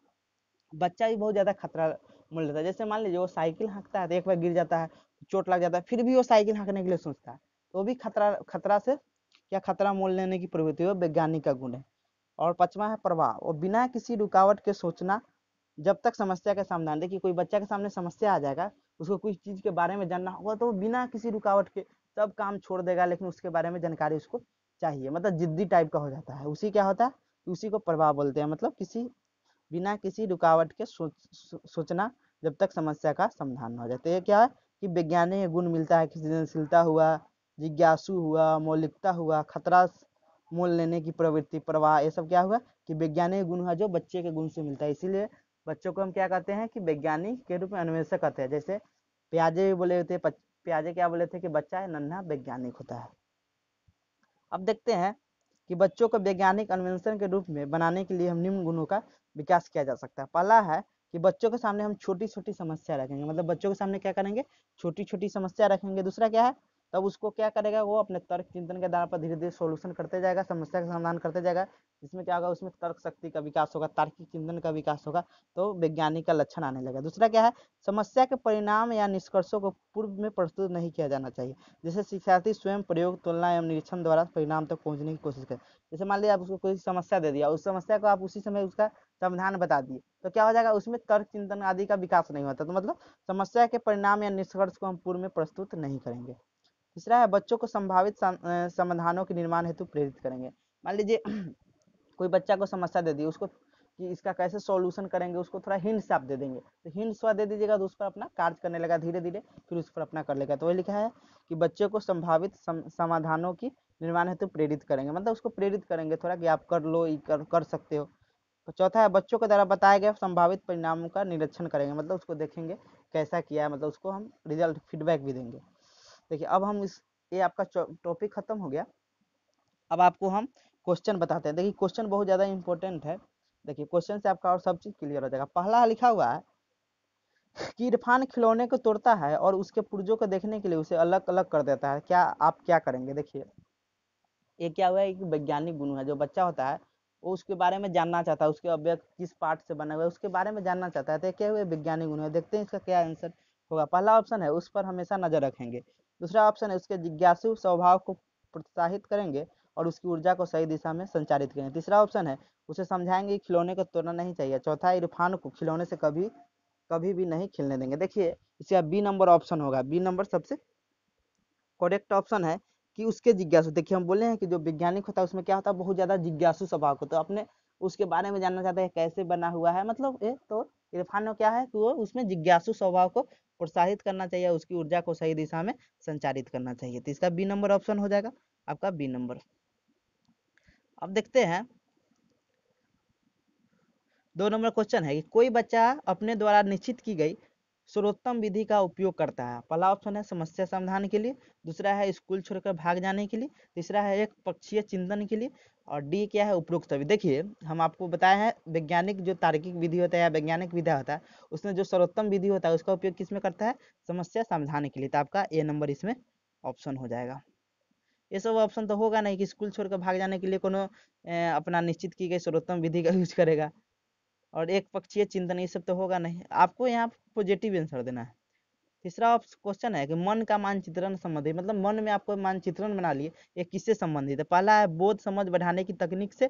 बच्चा भी बहुत ज्यादा खतरा मोल लेता है जैसे मान लीजिए वो साइकिल हाँकता है तो एक बार गिर जाता है चोट लग जाता है फिर भी वो साइकिल हाँकने के लिए सोचता है तो भी खतरा खतरा से या खतरा मोल लेने की प्रवृत्ति वो वैज्ञानिक का गुण है और पचवा है प्रवाह वो बिना किसी रुकावट के सोचना जब तक समस्या का समाधान देखिए कोई बच्चा के सामने समस्या आ जाएगा उसको कुछ चीज के बारे में जानना होगा तो बिना किसी रुकावट के सब काम छोड़ देगा लेकिन उसके बारे में जानकारी उसको चाहिए मतलब जिद्दी टाइप का हो जाता है उसी क्या होता है उसी को प्रभाव बोलते हैं मतलब किसी बिना किसी रुकावट के सोच सु, जब तक समस्या का समाधान न हो जाता है तो क्या है कि वैज्ञानिक गुण मिलता है कि सृजनशीलता हुआ जिज्ञासु हुआ मौलिकता हुआ खतरा मोल लेने की प्रवृत्ति प्रवाह ये सब क्या हुआ कि वैज्ञानिक गुण हुआ जो बच्चे के गुण से मिलता है इसीलिए बच्चों को हम क्या कहते हैं कि वैज्ञानिक के रूप में अन्वेषक कहते हैं जैसे प्याजे भी बोले होते हैं पियाजे क्या बोले थे कि बच्चा है नन्हा वैज्ञानिक होता है अब देखते हैं कि बच्चों को वैज्ञानिक अन्वेषण के रूप में बनाने के लिए हम निम्न गुणों का विकास किया जा सकता है पहला है कि बच्चों के सामने हम छोटी छोटी समस्या रखेंगे मतलब बच्चों के सामने क्या करेंगे छोटी छोटी समस्या रखेंगे दूसरा क्या है तब उसको क्या करेगा वो अपने तर्क चिंतन के आधार पर धीरे धीरे सोल्यूशन करते जाएगा समस्या का समाधान करते जाएगा जिसमें क्या होगा उसमें तर्क शक्ति का विकास होगा तार्किक चिंतन का विकास होगा तो वैज्ञानिक का लक्षण आने लगेगा दूसरा क्या है समस्या के परिणाम या निष्कर्षों को पूर्व में प्रस्तुत नहीं किया जाना चाहिए जैसे शिक्षार्थी स्वयं प्रयोग तुलना एवं निरीक्षण द्वारा परिणाम तक तो पहुंचने की कोशिश करें जैसे मान लीजिए आप उसको कोई समस्या दे दिया उस समस्या को आप उसी समय उसका समाधान बता दिए तो क्या हो जाएगा उसमें तर्क चिंतन आदि का विकास नहीं होता तो मतलब समस्या के परिणाम या निष्कर्ष को हम पूर्व में प्रस्तुत नहीं करेंगे तीसरा है बच्चों को संभावित समाधानों के निर्माण हेतु प्रेरित करेंगे मान लीजिए कोई बच्चा को समस्या दे दी उसको कि इसका कैसे सॉल्यूशन करेंगे उसको थोड़ा हिंट्स आप दे देंगे तो हिंट्स दे दीजिएगा तो उस पर अपना कार्य करने लगा धीरे धीरे फिर उस पर अपना कर लेगा तो वही लिखा है कि बच्चे को संभावित समाधानों की निर्माण हेतु प्रेरित करेंगे मतलब उसको प्रेरित करेंगे थोड़ा कि आप कर लो ये कर, कर सकते हो तो चौथा है बच्चों के द्वारा बताया गया संभावित परिणामों का निरीक्षण करेंगे मतलब उसको देखेंगे कैसा किया है मतलब उसको हम रिजल्ट फीडबैक भी देंगे देखिए अब हम इस ये आपका टॉपिक खत्म हो गया अब आपको हम क्वेश्चन बताते हैं देखिए क्वेश्चन बहुत ज़्यादा इंपॉर्टेंट है देखिए क्वेश्चन से आपका और सब चीज़ क्लियर हो जाएगा पहला लिखा हुआ है कि इरफान खिलौने को तोड़ता है और उसके पुर्जों को देखने के लिए उसे अलग अलग कर देता है क्या आप क्या करेंगे देखिए ये क्या हुआ एक वैज्ञानिक गुण है जो बच्चा होता है वो उसके बारे में जानना चाहता है उसके अव्यक्त किस पार्ट से बना हुआ है उसके बारे में जानना चाहता है तो क्या हुआ वैज्ञानिक गुण है देखते हैं इसका क्या आंसर होगा पहला ऑप्शन है उस पर हमेशा नजर रखेंगे दूसरा ऑप्शन है उसके जिज्ञासु स्वभाव को प्रोत्साहित करेंगे और उसकी ऊर्जा को सही दिशा में संचारित करेंगे तीसरा ऑप्शन है उसे समझाएंगे कि खिलौने को तोड़ना नहीं चाहिए चौथा इरफान को खिलौने से कभी कभी भी नहीं खेलने देंगे देखिए इसका बी नंबर ऑप्शन होगा बी नंबर सबसे करेक्ट ऑप्शन है कि उसके जिज्ञासु देखिए हम बोले हैं कि जो वैज्ञानिक होता है उसमें क्या होता है बहुत ज़्यादा जिज्ञासु स्वभाव को तो अपने उसके बारे में जानना चाहते हैं कैसे बना हुआ है मतलब ये तो इरफान क्या है कि वो उसमें जिज्ञासु स्वभाव को प्रोत्साहित करना चाहिए उसकी ऊर्जा को सही दिशा में संचारित करना चाहिए तो इसका बी नंबर ऑप्शन हो जाएगा आपका बी नंबर अब देखते हैं दो नंबर क्वेश्चन है कि कोई बच्चा अपने द्वारा निश्चित की गई सर्वोत्तम विधि का उपयोग करता है पहला ऑप्शन है समस्या समाधान के लिए दूसरा है स्कूल छोड़कर भाग जाने के लिए तीसरा है एक पक्षीय चिंतन के लिए और डी क्या है उपरोक्त विधि देखिए हम आपको बताया है वैज्ञानिक जो तार्किक विधि होता है या वैज्ञानिक विधा होता है उसमें जो सर्वोत्तम विधि होता है उसका उपयोग किस में करता है समस्या समाधान के लिए तो आपका ए नंबर इसमें ऑप्शन हो जाएगा ये सब ऑप्शन तो होगा नहीं कि स्कूल छोड़कर भाग जाने के लिए कोनो अपना निश्चित की गई सर्वोत्तम विधि का यूज करेगा और एक पक्षीय चिंतन ये सब तो होगा नहीं आपको यहाँ पॉजिटिव आंसर देना है तीसरा क्वेश्चन है कि मन का मानचित्रण संबंधित मतलब मन में आपको मानचित्रण बना लिए ये किससे संबंधित है पहला है बोध समझ बढ़ाने की तकनीक से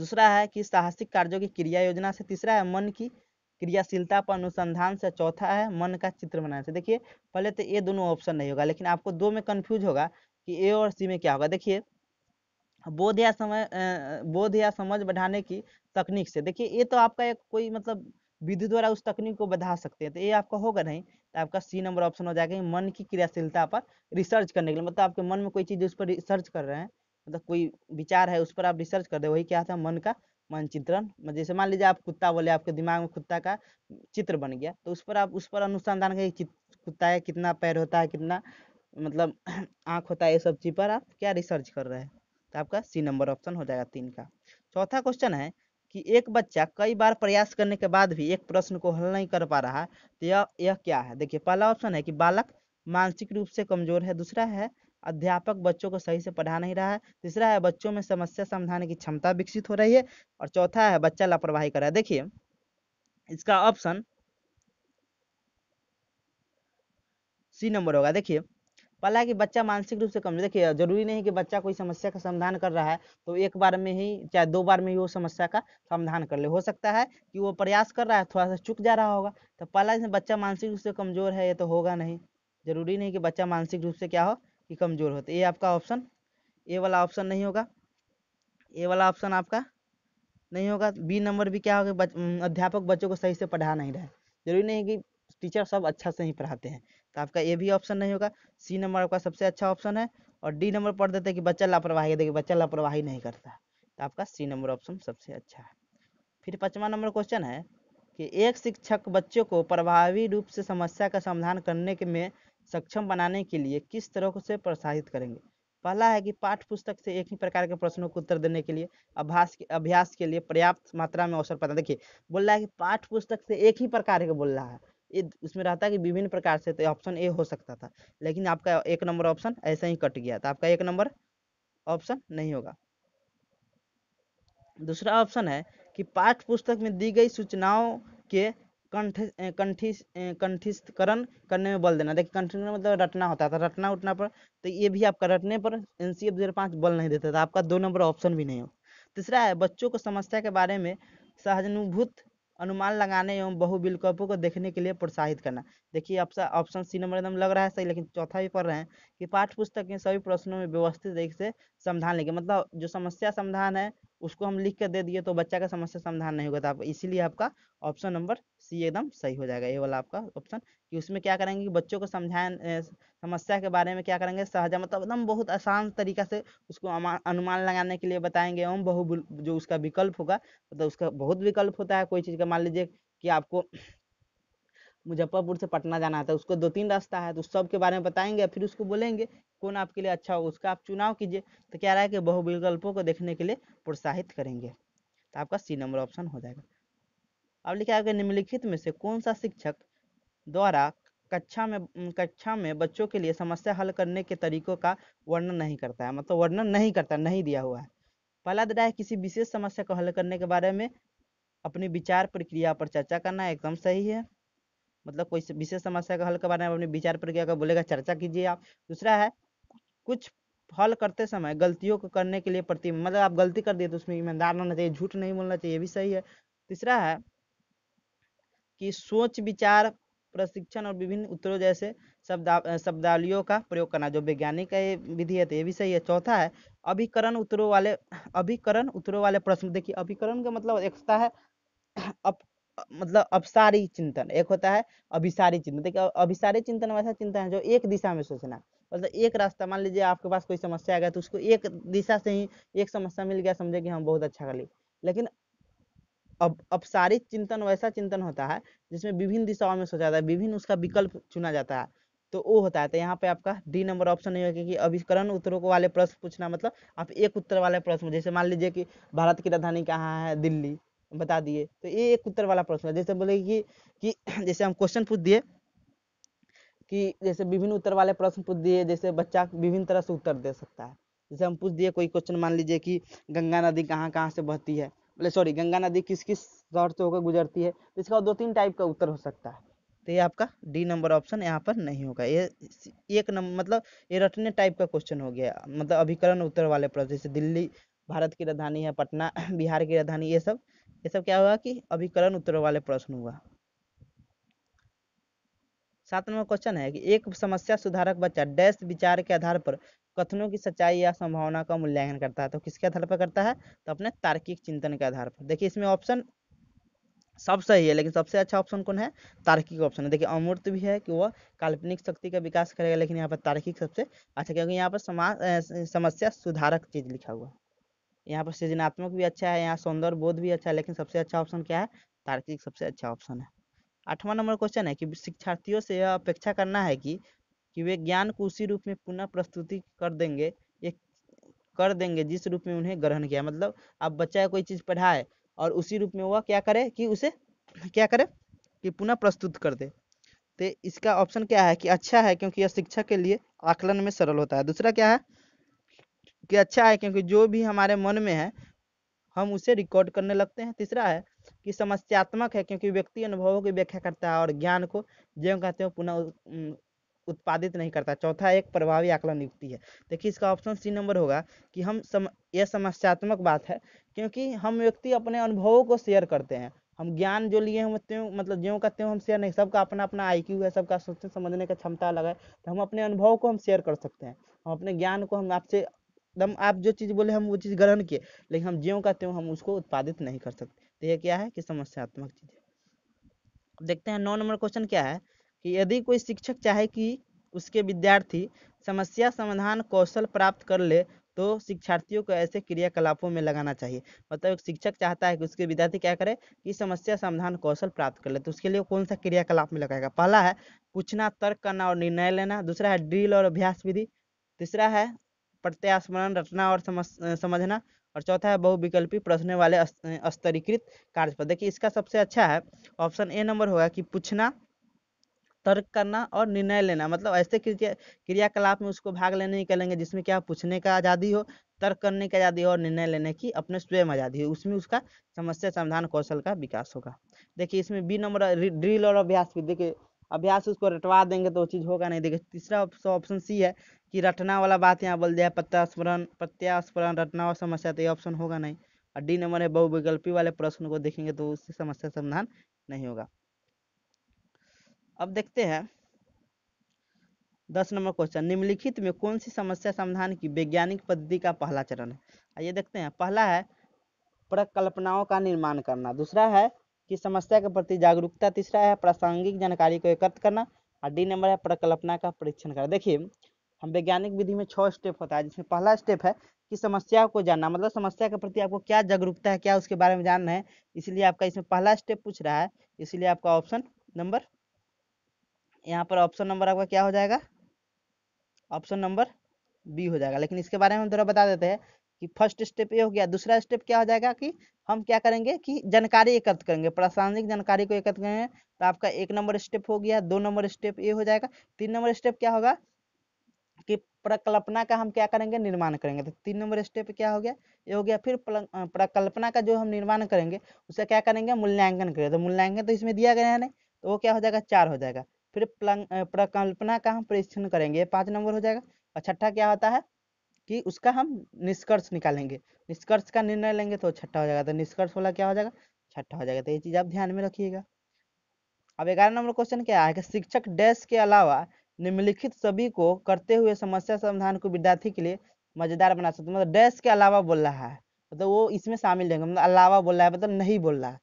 दूसरा है कि साहसिक कार्यों की क्रिया योजना से तीसरा है मन की क्रियाशीलता पर अनुसंधान से चौथा है मन का चित्र बनाने से देखिए पहले तो ये दोनों ऑप्शन नहीं होगा लेकिन आपको दो में कन्फ्यूज होगा कि ए और सी में क्या होगा देखिए बोध या समय बोध या समझ बढ़ाने की तकनीक से देखिए ये तो आपका एक कोई मतलब विधि द्वारा उस तकनीक को बढ़ा सकते हैं तो ये आपका होगा नहीं तो आपका सी नंबर ऑप्शन हो जाएगा मन की क्रियाशीलता पर रिसर्च करने के लिए मतलब आपके मन में कोई चीज उस पर रिसर्च कर रहे हैं मतलब कोई विचार है उस पर आप रिसर्च कर रहे वही क्या था मन का मन चित्रण मतलब जैसे मान लीजिए आप कुत्ता बोले आपके दिमाग में कुत्ता का चित्र बन गया तो उस पर आप उस पर अनुसंधान का कुत्ता है कितना पैर होता है कितना मतलब आँख होता है ये सब चीज पर आप क्या रिसर्च कर रहे हैं तो आपका सी नंबर ऑप्शन हो जाएगा तीन का चौथा क्वेश्चन है कि एक बच्चा कई बार प्रयास करने के बाद भी एक प्रश्न को हल नहीं कर पा रहा तो यह यह क्या है देखिए पहला ऑप्शन है कि बालक मानसिक रूप से कमजोर है दूसरा है अध्यापक बच्चों को सही से पढ़ा नहीं रहा है तीसरा है बच्चों में समस्या समझाने की क्षमता विकसित हो रही है और चौथा है बच्चा लापरवाही कर रहा है देखिए इसका ऑप्शन सी नंबर होगा देखिए पहला है कि बच्चा मानसिक रूप से कमजोर देखिए जरूरी नहीं कि बच्चा कोई समस्या का समाधान कर रहा है तो एक बार में ही चाहे दो बार में ही वो समस्या का समाधान कर ले हो सकता है कि वो प्रयास कर रहा है थोड़ा सा चुक जा रहा होगा तो पहला इसमें बच्चा मानसिक रूप से कमजोर है ये तो होगा नहीं जरूरी नहीं कि बच्चा मानसिक रूप से क्या हो कि कमजोर तो ये आपका ऑप्शन ए वाला ऑप्शन नहीं होगा ए वाला ऑप्शन आपका नहीं होगा बी नंबर भी क्या होगा अध्यापक बच्चों को सही से पढ़ा नहीं रहे जरूरी नहीं कि टीचर सब अच्छा से ही पढ़ाते हैं तो आपका ये भी ऑप्शन नहीं होगा सी नंबर आपका सबसे अच्छा ऑप्शन है और डी नंबर पढ़ देते हैं कि बच्चा लापरवाही देखिए बच्चा लापरवाही नहीं करता तो आपका सी नंबर ऑप्शन सबसे अच्छा है फिर पाँचवा नंबर क्वेश्चन है कि एक शिक्षक बच्चों को प्रभावी रूप से समस्या का समाधान करने के में सक्षम बनाने के लिए किस तरह से प्रोत्साहित करेंगे पहला है कि पाठ पुस्तक से एक ही प्रकार के प्रश्नों को उत्तर देने के लिए अभ्यास के अभ्यास के लिए पर्याप्त मात्रा में अवसर पता देखिए बोल रहा है कि पाठ पुस्तक से एक ही प्रकार के बोल रहा है ये उसमें रहता है कि विभिन्न प्रकार से तो ऑप्शन ए हो सकता था लेकिन आपका एक नंबर ऑप्शन ऐसा ही कट गया था तो आपका एक नंबर ऑप्शन नहीं होगा दूसरा ऑप्शन है कि पाठ्य पुस्तक में दी गई सूचनाओं के कंठ कंठिस कंठिस्थकरण करने में बल देना देखिए कंठ मतलब रटना होता था रटना उठना पर तो ये भी आपका रटने पर एन सी बल नहीं देता था आपका दो नंबर ऑप्शन भी नहीं हो तीसरा है बच्चों को समस्या के बारे में सहजानुभूत अनुमान लगाने एवं बहुविकल्पों को देखने के लिए प्रोत्साहित करना देखिए ऑप्शन सी नंबर एकदम लग रहा है सही लेकिन चौथा भी पढ़ रहे हैं कि पाठ पुस्तक के सभी प्रश्नों में व्यवस्थित तरीके से समाधान लेंगे मतलब जो समस्या समाधान है उसको हम लिख कर दे दिए तो बच्चा का समस्या समाधान नहीं होगा तो आप इसीलिए आपका ऑप्शन नंबर सी एकदम सही हो जाएगा ये वाला आपका ऑप्शन कि उसमें क्या करेंगे कि बच्चों को समझाए समस्या के बारे में क्या करेंगे सहजा मतलब एकदम बहुत आसान तरीका से उसको अनुमान लगाने के लिए बताएंगे एवं बहु जो उसका विकल्प होगा मतलब उसका बहुत विकल्प होता है कोई चीज़ का मान लीजिए कि आपको मुजफ्फरपुर से पटना जाना है तो उसको दो तीन रास्ता है तो उस सब के बारे में बताएंगे फिर उसको बोलेंगे कौन आपके लिए अच्छा हो उसका आप चुनाव कीजिए तो क्या रहा है कि बहुविकल्पों को देखने के लिए प्रोत्साहित करेंगे तो आपका सी नंबर ऑप्शन हो जाएगा अब लिखा है कि निम्नलिखित में से कौन सा शिक्षक द्वारा कक्षा में कक्षा में बच्चों के लिए समस्या हल करने के तरीकों का वर्णन नहीं करता है मतलब वर्णन नहीं करता नहीं दिया हुआ है पहला दे रहा है किसी विशेष समस्या को हल करने के बारे में अपनी विचार प्रक्रिया पर चर्चा करना एकदम सही है मतलब कोई विशेष समस्या का हल के बारे में अपनी विचार प्रक्रिया का बोलेगा चर्चा कीजिए आप दूसरा है कुछ हल करते समय गलतियों को करने के लिए प्रति मतलब आप गलती कर दिए तो उसमें ईमानदार होना चाहिए झूठ नहीं बोलना चाहिए ये भी सही है तीसरा है कि सोच विचार प्रशिक्षण और विभिन्न उत्तरों जैसे शब्दा शब्दावलियों का प्रयोग करना जो वैज्ञानिक विधि है तो ये भी सही है चौथा है अभिकरण उत्तरों वाले अभिकरण उत्तरों वाले प्रश्न देखिए अभिकरण का मतलब एक होता है अप, मतलब अपसारी चिंतन एक होता है अभिसारी चिंतन देखिए अभिसारी चिंतन वैसा चिंतन है जो एक दिशा में सोचना मतलब एक रास्ता मान लीजिए आपके पास कोई समस्या आ गया तो उसको एक दिशा से ही एक समस्या मिल गया समझे कि हम हाँ, बहुत अच्छा कर ली लेकिन अब अपसारित चिंतन वैसा चिंतन होता है जिसमें विभिन्न दिशाओं में सोचा जाता है विभिन्न उसका विकल्प चुना जाता है तो वो होता है तो यहाँ पे आपका डी नंबर ऑप्शन नहीं होगा क्योंकि अभिकरण उत्तरों को वाले प्रश्न पूछना मतलब आप एक उत्तर वाले प्रश्न जैसे मान लीजिए कि भारत की राजधानी कहाँ है दिल्ली बता दिए तो ये एक उत्तर वाला प्रश्न है जैसे बोले कि, कि जैसे हम क्वेश्चन पूछ दिए कि जैसे विभिन्न उत्तर वाले प्रश्न पूछ दिए जैसे बच्चा विभिन्न तरह से उत्तर दे सकता है जैसे हम पूछ दिए कोई क्वेश्चन मान लीजिए कि गंगा नदी कहाँ कहाँ से बहती है सॉरी गंगा नदी किस किस शहर से होकर गुजरती है तो इसका दो तीन टाइप का उत्तर हो सकता है तो ये आपका डी नंबर ऑप्शन यहाँ पर नहीं होगा ये एक नंबर मतलब ये रटने टाइप का क्वेश्चन हो गया मतलब अभिकरण उत्तर वाले प्रश्न जैसे दिल्ली भारत की राजधानी है पटना बिहार की राजधानी ये सब ये सब क्या हुआ कि अभिकरण उत्तर वाले प्रश्न हुआ सात नंबर क्वेश्चन है कि एक समस्या सुधारक बच्चा डैश विचार के आधार पर कथनों की सच्चाई या संभावना का मूल्यांकन करता है तो किसके आधार पर करता है तो अपने तार्किक चिंतन के आधार पर देखिए इसमें ऑप्शन सब सही है लेकिन सबसे अच्छा ऑप्शन कौन है तार्किक ऑप्शन है देखिए अमूर्त भी है कि वह काल्पनिक शक्ति का विकास करेगा लेकिन यहाँ पर तार्किक सबसे अच्छा क्योंकि यहाँ पर समस्या सुधारक चीज लिखा हुआ है यहाँ पर सृजनात्मक भी अच्छा है यहाँ सौंदर्य बोध भी अच्छा है लेकिन सबसे अच्छा ऑप्शन क्या है तार्किक सबसे अच्छा ऑप्शन है आठवां नंबर क्वेश्चन है कि शिक्षार्थियों से यह अपेक्षा करना है कि कि वे ज्ञान को उसी रूप में पुनः प्रस्तुति कर देंगे एक कर देंगे जिस रूप में उन्हें ग्रहण किया मतलब आप बच्चा कोई चीज पढ़ाए और उसी रूप में वह क्या करे कि उसे क्या करे कि पुनः प्रस्तुत कर दे तो इसका ऑप्शन क्या है कि अच्छा है क्योंकि यह शिक्षा के लिए आकलन में सरल होता है दूसरा क्या है कि अच्छा है क्योंकि जो भी हमारे मन में है हम उसे रिकॉर्ड करने लगते हैं तीसरा है कि समस्यात्मक है क्योंकि व्यक्ति अनुभवों की व्याख्या करता है और ज्ञान को जो कहते हैं पुनः उत्पादित नहीं करता चौथा एक प्रभावी आकलन युक्ति है देखिए इसका ऑप्शन सी नंबर होगा कि हम सम यह समस्यात्मक बात है क्योंकि हम व्यक्ति अपने अनुभवों को शेयर करते हैं हम ज्ञान जो लिए हम त्यों मतलब ज्यों का त्यों हम शेयर नहीं सबका अपना अपना आईक्यू है सबका सोचने समझने का क्षमता अलग है तो हम अपने अनुभव को हम शेयर कर सकते हैं हम अपने ज्ञान को हम आपसे एकदम आप जो चीज़ बोले हम वो चीज़ ग्रहण किए लेकिन हम ज्यों का त्यों हम उसको उत्पादित नहीं कर सकते तो यह क्या है कि समस्यात्मक चीज़ है देखते हैं नौ नंबर क्वेश्चन क्या है कि यदि कोई शिक्षक चाहे कि उसके विद्यार्थी समस्या समाधान कौशल प्राप्त कर ले तो शिक्षार्थियों को ऐसे क्रियाकलापों में लगाना चाहिए मतलब एक शिक्षक चाहता है कि उसके विद्यार्थी क्या करे कि समस्या समाधान कौशल प्राप्त कर ले तो उसके लिए कौन सा क्रियाकलाप में लगाएगा पहला है पूछना तर्क करना और निर्णय लेना दूसरा है ड्रिल और अभ्यास विधि तीसरा है प्रत्यास्मरण रचना और समझना और चौथा है बहुविकल्पी प्रश्न वाले स्तरीकृत कार्य पर देखिए इसका सबसे अच्छा है ऑप्शन ए नंबर होगा कि पूछना तर्क करना और निर्णय लेना मतलब ऐसे क्रिया क्रियाकलाप में उसको भाग लेने ही कहेंगे जिसमें क्या पूछने का आज़ादी हो तर्क करने की आज़ादी हो और निर्णय लेने की अपने स्वयं आज़ादी हो उसमें उसका समस्या समाधान कौशल का विकास होगा देखिए इसमें बी नंबर ड्रिल और अभ्यास भी देखिए अभ्यास उसको रटवा देंगे तो वो चीज़ होगा नहीं देखिए तीसरा ऑप्शन सी है कि रटना वाला बात यहाँ बोल दिया है प्रत्यास्मरण प्रत्यास्मरण रटना और समस्या तो ये ऑप्शन होगा नहीं और डी नंबर है बहुविकल्पी वाले प्रश्न को देखेंगे तो उससे समस्या समाधान नहीं होगा अब देखते हैं दस नंबर क्वेश्चन निम्नलिखित में कौन सी समस्या समाधान की वैज्ञानिक पद्धति का पहला चरण है आइए देखते हैं पहला है प्रकल्पनाओं का निर्माण करना दूसरा है कि समस्या के प्रति जागरूकता तीसरा है प्रासंगिक जानकारी को एकत्र करना और डी नंबर है प्रकल्पना का परीक्षण करना देखिए हम वैज्ञानिक विधि में छः स्टेप होता है जिसमें पहला स्टेप है कि समस्या को जानना मतलब समस्या के प्रति आपको क्या जागरूकता है क्या उसके बारे में जानना है इसलिए आपका इसमें पहला स्टेप पूछ रहा है इसलिए आपका ऑप्शन नंबर यहाँ पर ऑप्शन नंबर आपका क्या हो जाएगा ऑप्शन नंबर बी हो जाएगा लेकिन इसके बारे में हम थोड़ा बता देते हैं कि फर्स्ट स्टेप ये हो गया दूसरा स्टेप क्या हो जाएगा कि हम क्या करेंगे कि जानकारी एकत्र करेंगे प्रासंगिक जानकारी को एकत्र करेंगे तो आपका एक नंबर स्टेप हो गया दो नंबर स्टेप ये हो जाएगा तीन नंबर स्टेप क्या होगा कि प्रकल्पना का हम क्या करेंगे निर्माण करेंगे तो तीन नंबर स्टेप क्या हो गया ये हो गया फिर प्रकल्पना का जो हम निर्माण करेंगे उसका क्या करेंगे मूल्यांकन करेंगे तो मूल्यांकन तो इसमें दिया गया है नहीं तो वो क्या हो जाएगा चार हो जाएगा फिर प्रकल्पना का हम परीक्षण करेंगे पांच नंबर हो जाएगा और छठा क्या होता है कि उसका हम निष्कर्ष निकालेंगे निष्कर्ष का निर्णय लेंगे तो छठा हो जाएगा तो निष्कर्ष वाला क्या हो जाएगा छठा हो जाएगा तो ये चीज आप ध्यान में रखिएगा अब ग्यारह नंबर क्वेश्चन क्या है कि शिक्षक डैश के अलावा निम्नलिखित सभी को करते हुए समस्या समाधान को विद्यार्थी के लिए मजेदार बना सकते मतलब डैश के अलावा बोल रहा है मतलब वो इसमें शामिल रहेंगे मतलब अलावा बोल रहा है मतलब नहीं बोल रहा है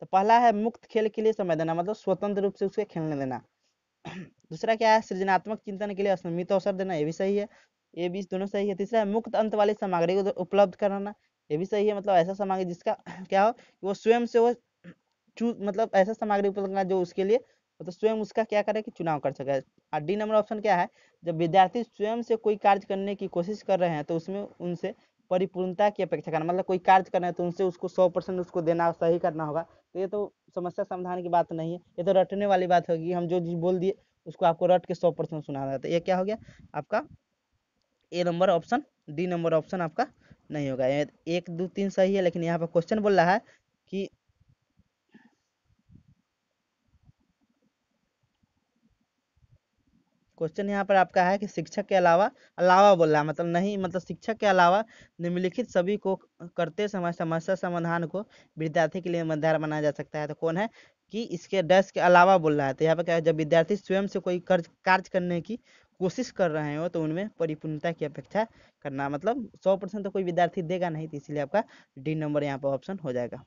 तो पहला है मुक्त खेल के लिए समय देना मतलब स्वतंत्र रूप से उसके खेलने देना दूसरा क्या है सृजनात्मक चिंतन के लिए असमित अवसर देना ये भी सही है ये भी दोनों सही है तीसरा मुक्त अंत वाली सामग्री को उपलब्ध कराना ये भी सही है मतलब ऐसा सामग्री जिसका क्या हो वो स्वयं से वो चूज मतलब ऐसा सामग्री उपलब्ध करना जो उसके लिए मतलब स्वयं उसका क्या करे कि चुनाव कर सके और डी नंबर ऑप्शन क्या है जब विद्यार्थी स्वयं से कोई कार्य करने की कोशिश कर रहे हैं तो उसमें उनसे परिपूर्णता की अपेक्षा करना मतलब कोई कार्य करना है तो उनसे उसको सौ परसेंट उसको देना सही करना होगा तो ये तो समस्या समाधान की बात नहीं है ये तो रटने वाली बात होगी हम जो चीज बोल दिए उसको आपको रट के सौ परसेंट सुना रहा था ये क्या हो गया आपका A number option D number option आपका नहीं होगा एक दो तीन सही है लेकिन यहाँ पर क्वेश्चन बोल रहा है कि क्वेश्चन यहाँ पर आपका है कि शिक्षक के अलावा अलावा बोल रहा है मतलब नहीं मतलब शिक्षक के अलावा निम्नलिखित सभी को करते समय समस्या समाधान को विद्यार्थी के लिए मध्यार बनाया जा सकता है तो कौन है कि इसके डैश के अलावा बोल रहा है तो यहाँ पर क्या है जब विद्यार्थी स्वयं से कोई कार्य करने की कोशिश कर रहे हो तो उनमें परिपूर्णता की अपेक्षा करना मतलब सौ परसेंट तो कोई विद्यार्थी देगा नहीं तो इसलिए आपका डी नंबर यहाँ पर ऑप्शन हो जाएगा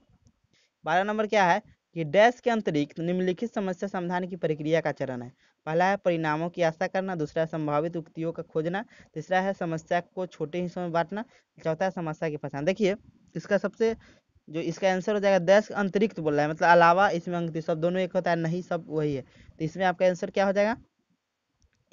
बारह नंबर क्या है कि डैश के अंतरिक्त निम्नलिखित समस्या समाधान की प्रक्रिया का चरण है पहला है परिणामों की आशा करना दूसरा है संभावित उक्तियों का खोजना तीसरा है समस्या को छोटे हिस्सों में बांटना चौथा है समस्या की पहचान देखिए इसका सबसे जो इसका आंसर हो जाएगा दस अंतरिक्त बोल रहा है मतलब अलावा इसमें अंकित तो सब दोनों एक होता है नहीं सब वही है तो इसमें आपका आंसर क्या हो जाएगा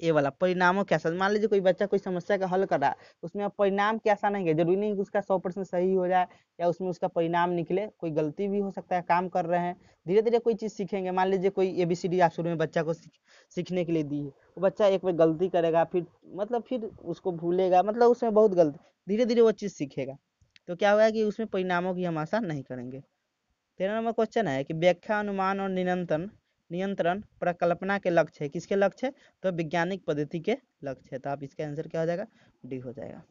ए वाला परिणामों के आसान मान लीजिए कोई बच्चा कोई समस्या का हल कर रहा है तो उसमें अब परिणाम के आसान नहीं है जरूरी नहीं कि उसका सौ परसेंट सही हो जाए या उसमें उसका परिणाम निकले कोई गलती भी हो सकता है काम कर रहे हैं धीरे धीरे कोई चीज़ सीखेंगे मान लीजिए कोई ए बी सी डी आप शुरू में बच्चा को सीखने के लिए दी है वो बच्चा एक बार गलती करेगा फिर मतलब फिर उसको भूलेगा मतलब उसमें बहुत गलती धीरे धीरे वो चीज़ सीखेगा तो क्या होगा कि उसमें परिणामों की हम आशा नहीं करेंगे तेरह तो नंबर क्वेश्चन है कि व्याख्या अनुमान और निरंतन नियंत्रण प्रकल्पना के लक्ष्य है किसके लक्ष्य है तो वैज्ञानिक पद्धति के लक्ष्य है तो आप इसका आंसर क्या हो जाएगा डी हो जाएगा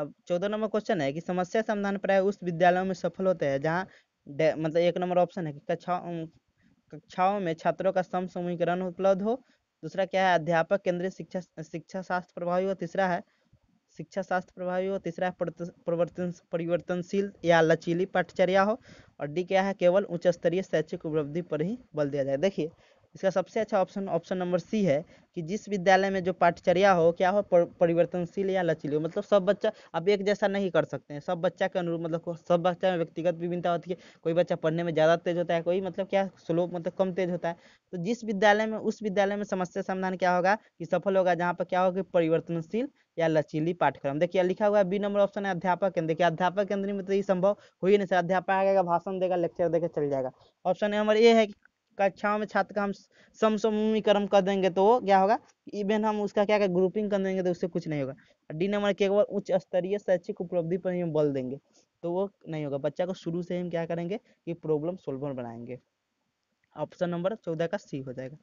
अब चौदह नंबर क्वेश्चन है कि समस्या समाधान प्राय उस विद्यालयों में सफल होते हैं जहाँ मतलब एक नंबर ऑप्शन है कि कक्षाओं कक्षाओं में छात्रों का सम समूहीकरण उपलब्ध हो दूसरा क्या है अध्यापक केंद्रीय शिक्षा शिक्षा शास्त्र प्रभावी हो तीसरा है शिक्षा शास्त्र प्रभावी हो तीसरा परिवर्तन परिवर्तनशील या लचीली पाठचर्या हो और डी क्या है केवल उच्च स्तरीय शैक्षिक उपलब्धि पर ही बल दिया जाए देखिए इसका सबसे अच्छा ऑप्शन ऑप्शन नंबर सी है कि जिस विद्यालय में जो पाठचर्या हो क्या हो परिवर्तनशील या लचीली हो मतलब सब बच्चा अब एक जैसा नहीं कर सकते हैं सब बच्चा के अनुरूप मतलब सब बच्चा में व्यक्तिगत विभिन्नता होती है कोई बच्चा पढ़ने में ज़्यादा तेज होता है कोई मतलब क्या स्लो मतलब कम तेज होता है तो जिस विद्यालय में उस विद्यालय में समस्या समाधान क्या होगा कि सफल होगा जहाँ पर क्या होगा परिवर्तनशील या लचीली पाठ्यक्रम देखिए लिखा हुआ है बी नंबर ऑप्शन है अध्यापक केंद्र देखिए अध्यापक केंद्र में तो ये संभव हुई नहीं सर अध्यापक आएगा भाषण देगा लेक्चर देकर चल जाएगा ऑप्शन नंबर ए है कि कक्षाओं में छात्र का हम समसमीकरण कर देंगे तो क्या होगा इवन हम उसका क्या कर ग्रुपिंग कर देंगे तो उससे कुछ नहीं होगा डी नंबर केवल उच्च स्तरीय शैक्षिक उपलब्धि पर ही बल देंगे तो वो नहीं होगा बच्चा को शुरू से हम क्या करेंगे कि प्रॉब्लम सोल्वर बनाएंगे ऑप्शन नंबर चौदह का सी हो जाएगा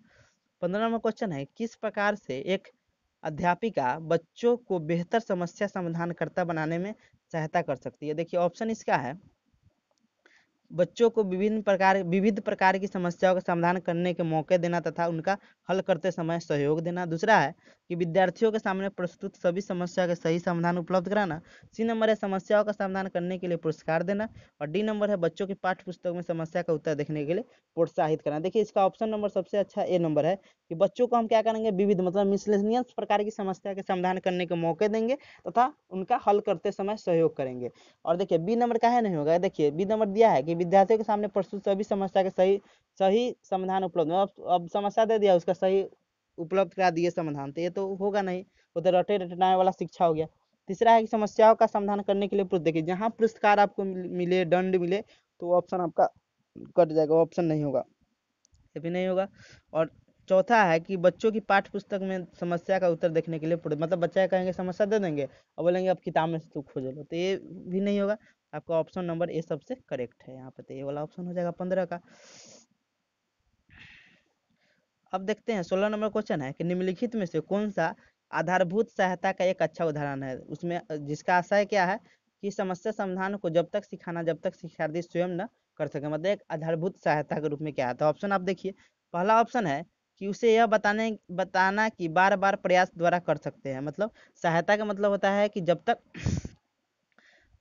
पंद्रह नंबर क्वेश्चन है किस प्रकार से एक अध्यापिका बच्चों को बेहतर समस्या समाधान करता बनाने में सहायता कर सकती है देखिए ऑप्शन इसका है बच्चों को विभिन्न प्रकार विविध प्रकार की समस्याओं का समाधान करने के मौके देना तथा उनका हल करते समय सहयोग देना दूसरा है कि विद्यार्थियों के सामने प्रस्तुत सभी समस्या का सही समाधान उपलब्ध कराना सी नंबर है समस्याओं का समाधान करने के लिए पुरस्कार देना और डी नंबर है बच्चों की पाठ्य पुस्तक में समस्या का उत्तर देखने के लिए प्रोत्साहित करना देखिए इसका ऑप्शन नंबर सबसे अच्छा ए नंबर है कि बच्चों को हम क्या करेंगे विविध मतलब मिसलेनियस प्रकार की समस्या के समाधान करने के मौके देंगे तथा उनका हल करते समय सहयोग करेंगे और देखिये बी नंबर का है नहीं होगा देखिए बी नंबर दिया है कि जाएगी विद्यार्थियों के सामने प्रस्तुत सभी समस्या के सही सही समाधान उपलब्ध अब अब समस्या दे दिया उसका सही उपलब्ध करा दिए समाधान तो ये तो होगा नहीं वो तो रटे रटनाए वाला शिक्षा हो गया तीसरा है कि समस्याओं का समाधान करने के लिए प्रूफ देखिए जहाँ पुरस्कार आपको मिले दंड मिले तो ऑप्शन आपका कट जाएगा ऑप्शन नहीं होगा ये भी नहीं होगा और चौथा है कि बच्चों की पाठ्य पुस्तक में समस्या का उत्तर देखने के लिए मतलब बच्चा कहेंगे समस्या दे देंगे और बोलेंगे अब किताब में से तू खोज लो तो ये भी नहीं होगा आपका ऑप्शन नंबर ए सबसे करेक्ट है यहाँ पे तो ये वाला ऑप्शन हो जाएगा पंद्रह का अब देखते हैं सोलह नंबर क्वेश्चन है कि निम्नलिखित में से कौन सा आधारभूत सहायता का एक अच्छा उदाहरण है उसमें जिसका आशय क्या है कि समस्या समाधान को जब तक सिखाना जब तक शिक्षार्थी स्वयं न कर सके मतलब एक आधारभूत सहायता के रूप में क्या है तो ऑप्शन आप देखिए पहला ऑप्शन है कि उसे यह बताने बताना कि बार बार प्रयास द्वारा कर सकते हैं मतलब सहायता का मतलब होता है कि जब तक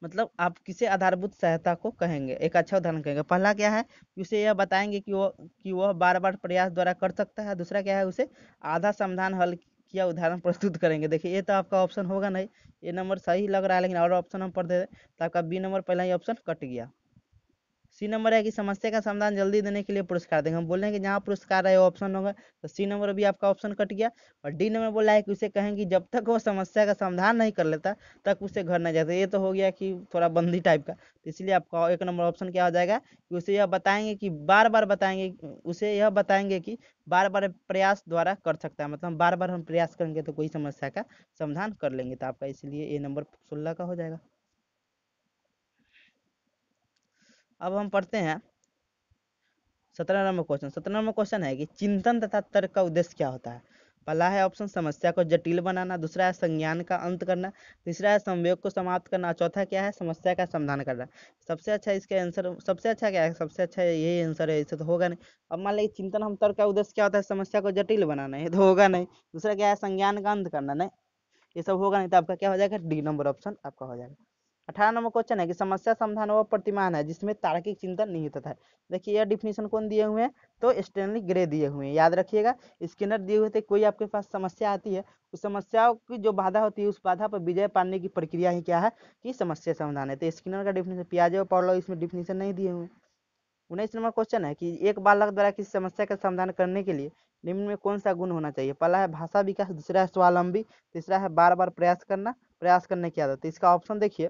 मतलब आप किसे आधारभूत सहायता को कहेंगे एक अच्छा उदाहरण कहेंगे पहला क्या है उसे यह बताएंगे कि वह कि वह बार बार प्रयास द्वारा कर सकता है दूसरा क्या है उसे आधा समाधान हल किया उदाहरण प्रस्तुत करेंगे देखिए ये तो आपका ऑप्शन होगा नहीं ये नंबर सही लग रहा है लेकिन और ऑप्शन हम पढ़ दे तो आपका बी नंबर पहला ही ऑप्शन कट गया सी नंबर है कि समस्या का समाधान जल्दी देने के लिए पुरस्कार देंगे हम बोल रहे हैं कि जहाँ पुरस्कार है ऑप्शन होगा तो सी नंबर भी आपका ऑप्शन कट गया और डी नंबर बोला है कि उसे कहें कि जब तक वो समस्या का समाधान नहीं कर लेता तक उसे घर नहीं जाता ये तो हो गया कि थोड़ा बंदी टाइप का तो इसलिए आपका एक नंबर ऑप्शन क्या हो जाएगा कि उसे यह बताएंगे कि बार बार बताएंगे उसे यह बताएंगे कि बार बार प्रयास द्वारा कर सकता है मतलब बार बार हम प्रयास करेंगे तो कोई समस्या का समाधान कर लेंगे तो आपका इसलिए ये नंबर सोलह का हो जाएगा अब हम पढ़ते हैं सत्रह नंबर क्वेश्चन सत्रह नंबर क्वेश्चन है कि चिंतन तथा तर्क का उद्देश्य क्या होता है पहला है ऑप्शन समस्या को जटिल बनाना दूसरा है संज्ञान का अंत करना तीसरा है संवेग को समाप्त करना चौथा क्या है समस्या का समाधान करना सबसे अच्छा इसका आंसर सबसे अच्छा क्या है सबसे अच्छा यही आंसर है इसे तो होगा नहीं अब मान लीजिए चिंतन हम तर्क का उद्देश्य क्या होता है समस्या को जटिल बनाना ये तो होगा नहीं दूसरा क्या है संज्ञान का अंत करना नहीं ये सब होगा नहीं तो आपका क्या हो जाएगा डी नंबर ऑप्शन आपका हो जाएगा अठारह नंबर क्वेश्चन है कि समस्या समाधान वह प्रतिमान है जिसमें तार्किक चिंतन निहित है देखिए यह डिफिनेशन कौन दिए हुए हैं तो स्टेनली ग्रे दिए हुए हैं याद रखिएगा स्किनर दिए हुए थे कोई आपके पास समस्या आती है उस समस्याओं की जो बाधा होती है उस बाधा पर विजय पाने की प्रक्रिया ही क्या है कि समस्या समाधान है तो स्किनर का डिफिनेशन पियाजे और पॉलो इसमें डिफिनेशन नहीं दिए हुए उन्नीस नंबर क्वेश्चन है कि एक बालक द्वारा किसी समस्या का समाधान करने के लिए निम्न में कौन सा गुण होना चाहिए पहला है भाषा विकास दूसरा है स्वावलंबी तीसरा है बार बार प्रयास करना प्रयास करने की आदत तो इसका ऑप्शन देखिए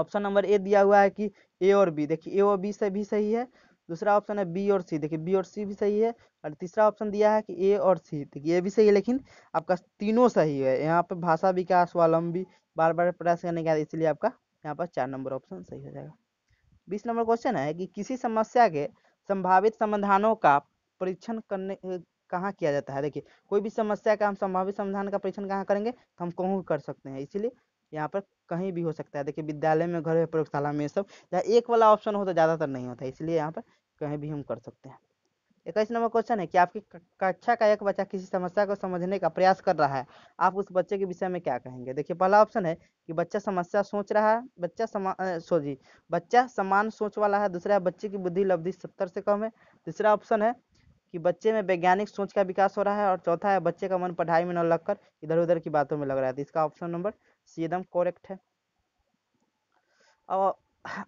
ऑप्शन नंबर ए दिया हुआ है कि ए और बी देखिए ए और बी से भी सही है दूसरा ऑप्शन है बी और सी देखिए बी और सी भी सही है और तीसरा ऑप्शन दिया है कि ए और सी देखिए ये भी सही है लेकिन आपका तीनों सही है यहाँ पे भाषा विकास स्वावलंबी बार बार प्रयास करने के इसलिए आपका यहाँ पर चार नंबर ऑप्शन सही हो जाएगा बीस नंबर क्वेश्चन है कि किसी समस्या के संभावित समाधानों का परीक्षण करने कहाँ किया जाता है देखिए कोई भी समस्या का हम संभावित समाधान का परीक्षण कहाँ करेंगे तो हम कहूँ कर सकते हैं इसीलिए यहाँ पर कहीं भी हो सकता है देखिए विद्यालय में घर में प्रयोगशाला में सब या एक वाला ऑप्शन हो तो ज़्यादातर नहीं होता है इसलिए यहाँ पर कहीं भी हम कर सकते हैं इक्कीस नंबर क्वेश्चन है कि आपकी कक्षा का एक बच्चा किसी समस्या को समझने का प्रयास कर रहा है आप उस बच्चे के विषय में क्या कहेंगे देखिए पहला ऑप्शन है कि बच्चा समस्या सोच रहा है बच्चा समान सोची बच्चा समान सोच वाला है दूसरा है बच्चे की बुद्धि लब्धि सत्तर से कम है तीसरा ऑप्शन है कि बच्चे में वैज्ञानिक सोच का विकास हो रहा है और चौथा है बच्चे का मन पढ़ाई में न लगकर इधर उधर की बातों में लग रहा है तो इसका ऑप्शन नंबर एकदम करेक्ट है अब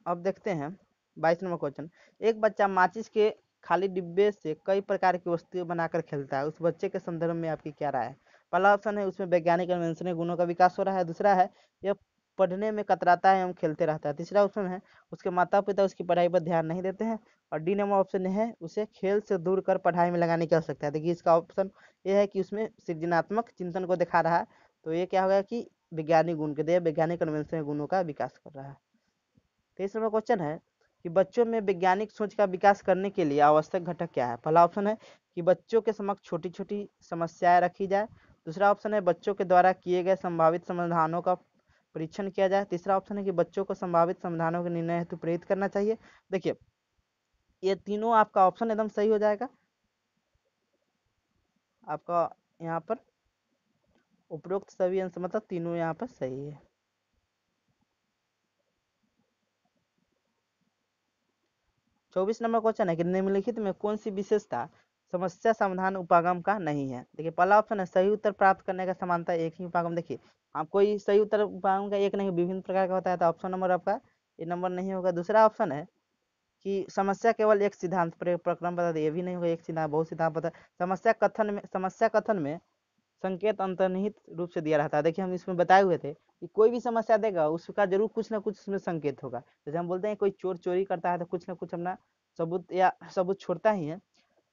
अब देखते हैं बाईस नंबर क्वेश्चन एक बच्चा माचिस के खाली डिब्बे से कई प्रकार की वस्तुएं बनाकर खेलता है उस बच्चे के संदर्भ में आपकी क्या राय है पहला ऑप्शन है उसमें वैज्ञानिक अन्वेषण गुणों का विकास हो रहा है दूसरा है यह पढ़ने में कतराता है एवं खेलते रहता है तीसरा ऑप्शन है उसके माता पिता उसकी पढ़ाई पर ध्यान नहीं देते हैं और डी नंबर ऑप्शन है उसे खेल से दूर कर पढ़ाई में लगाने की आवश्यकता है देखिए इसका ऑप्शन ये है कि उसमें सृजनात्मक चिंतन को दिखा रहा है तो ये क्या होगा कि वैज्ञानिक गुण के दिया वैज्ञानिक कन्वेंशन गुणों का विकास कर रहा है तेईस नंबर क्वेश्चन है कि बच्चों में वैज्ञानिक सोच का विकास करने के लिए आवश्यक घटक क्या है पहला ऑप्शन है कि बच्चों के समक्ष छोटी छोटी समस्याएं रखी जाए दूसरा ऑप्शन है बच्चों के द्वारा किए गए संभावित समाधानों का परीक्षण किया जाए तीसरा ऑप्शन है कि बच्चों को संभावित समाधानों के निर्णय हेतु प्रेरित करना चाहिए देखिए ये तीनों आपका ऑप्शन एकदम सही हो जाएगा आपका यहाँ पर उपरोक्त सभी अंश मतलब तीनों यहाँ पर सही है चौबीस नंबर क्वेश्चन है कि निम्नलिखित में कौन सी विशेषता समस्या समाधान उपागम का नहीं है देखिए पहला ऑप्शन है सही उत्तर प्राप्त करने का समानता एक ही उपागम देखिए आप हाँ, कोई सही उत्तर उपागम का एक नहीं विभिन्न प्रकार का होता है तो ऑप्शन नंबर आपका ये नंबर नहीं होगा दूसरा ऑप्शन है कि समस्या केवल एक सिद्धांत प्रक्रम बता दे ये भी नहीं होगा एक सिद्धांत बहुत सिद्धांत बता समस्या कथन में समस्या कथन में संकेत अंतर्निहित रूप से दिया रहता है देखिए हम इसमें बताए हुए थे कि कोई भी समस्या देगा उसका जरूर कुछ ना कुछ उसमें संकेत होगा जैसे हम बोलते हैं कोई चोर चोरी करता है तो कुछ ना कुछ अपना सबूत या सबूत छोड़ता ही है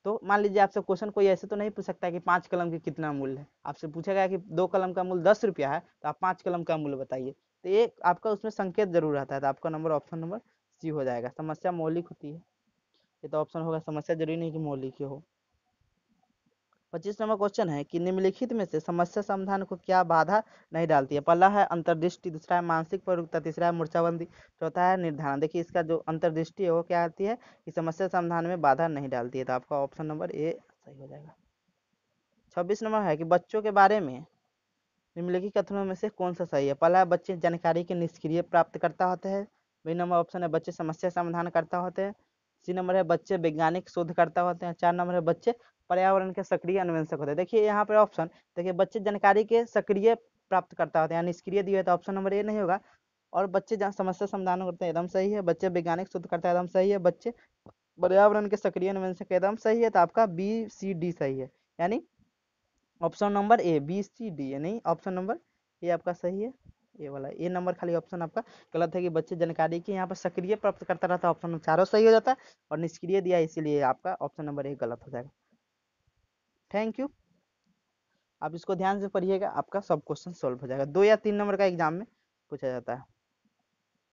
तो मान लीजिए आपसे क्वेश्चन कोई ऐसे तो नहीं पूछ सकता कि पाँच कलम की कितना मूल्य है आपसे पूछा गया कि दो कलम का मूल्य दस रुपया है तो आप पाँच कलम का मूल्य बताइए तो ये आपका उसमें संकेत जरूर रहता है तो आपका नंबर ऑप्शन नंबर सी हो जाएगा समस्या मौलिक होती है ये तो ऑप्शन होगा समस्या जरूरी नहीं कि मौलिक हो पच्चीस नंबर क्वेश्चन है कि निम्नलिखित में से समस्या समाधान को क्या बाधा नहीं डालती है पहला है अंतर्दृष्टि दूसरा है मानसिक प्ररुखता तीसरा है मूर्छाबंदी चौथा है निर्धारण देखिए इसका जो अंतर्दृष्टि है वो क्या आती है कि समस्या समाधान में बाधा नहीं डालती है तो आपका ऑप्शन नंबर ए सही हो जाएगा छब्बीस नंबर है कि बच्चों के बारे में निम्नलिखित कथनों में से कौन सा सही है पहला है बच्चे जानकारी के निष्क्रिय प्राप्तकर्ता होते हैं बी नंबर ऑप्शन है बच्चे समस्या समाधान करता होते हैं सी नंबर है बच्चे वैज्ञानिक शोधकर्ता होते हैं चार नंबर है बच्चे पर्यावरण के सक्रिय अन्वेषक होते हैं देखिए यहाँ पर ऑप्शन देखिए बच्चे जानकारी के सक्रिय प्राप्त करता होता है यानी निष्क्रिय दिए तो ऑप्शन नंबर ए नहीं होगा और बच्चे जहाँ समस्या समाधान करते हैं एकदम सही है बच्चे वैज्ञानिक शुद्ध करता है एकदम सही है बच्चे पर्यावरण के सक्रिय अन्वेषक एकदम सही है तो आपका बी सी डी सही है यानी option number A B C D यानी ऑप्शन नंबर ये आपका सही है ये वाला ए नंबर खाली ऑप्शन आपका गलत है कि बच्चे जानकारी के यहाँ पर सक्रिय प्राप्त करता रहता है ऑप्शन चारों सही हो जाता है और निष्क्रिय दिया इसीलिए आपका ऑप्शन नंबर एक गलत हो जाएगा थैंक यू आप इसको ध्यान से पढ़िएगा आपका सब क्वेश्चन सॉल्व हो जाएगा दो या तीन नंबर का एग्जाम में पूछा जाता है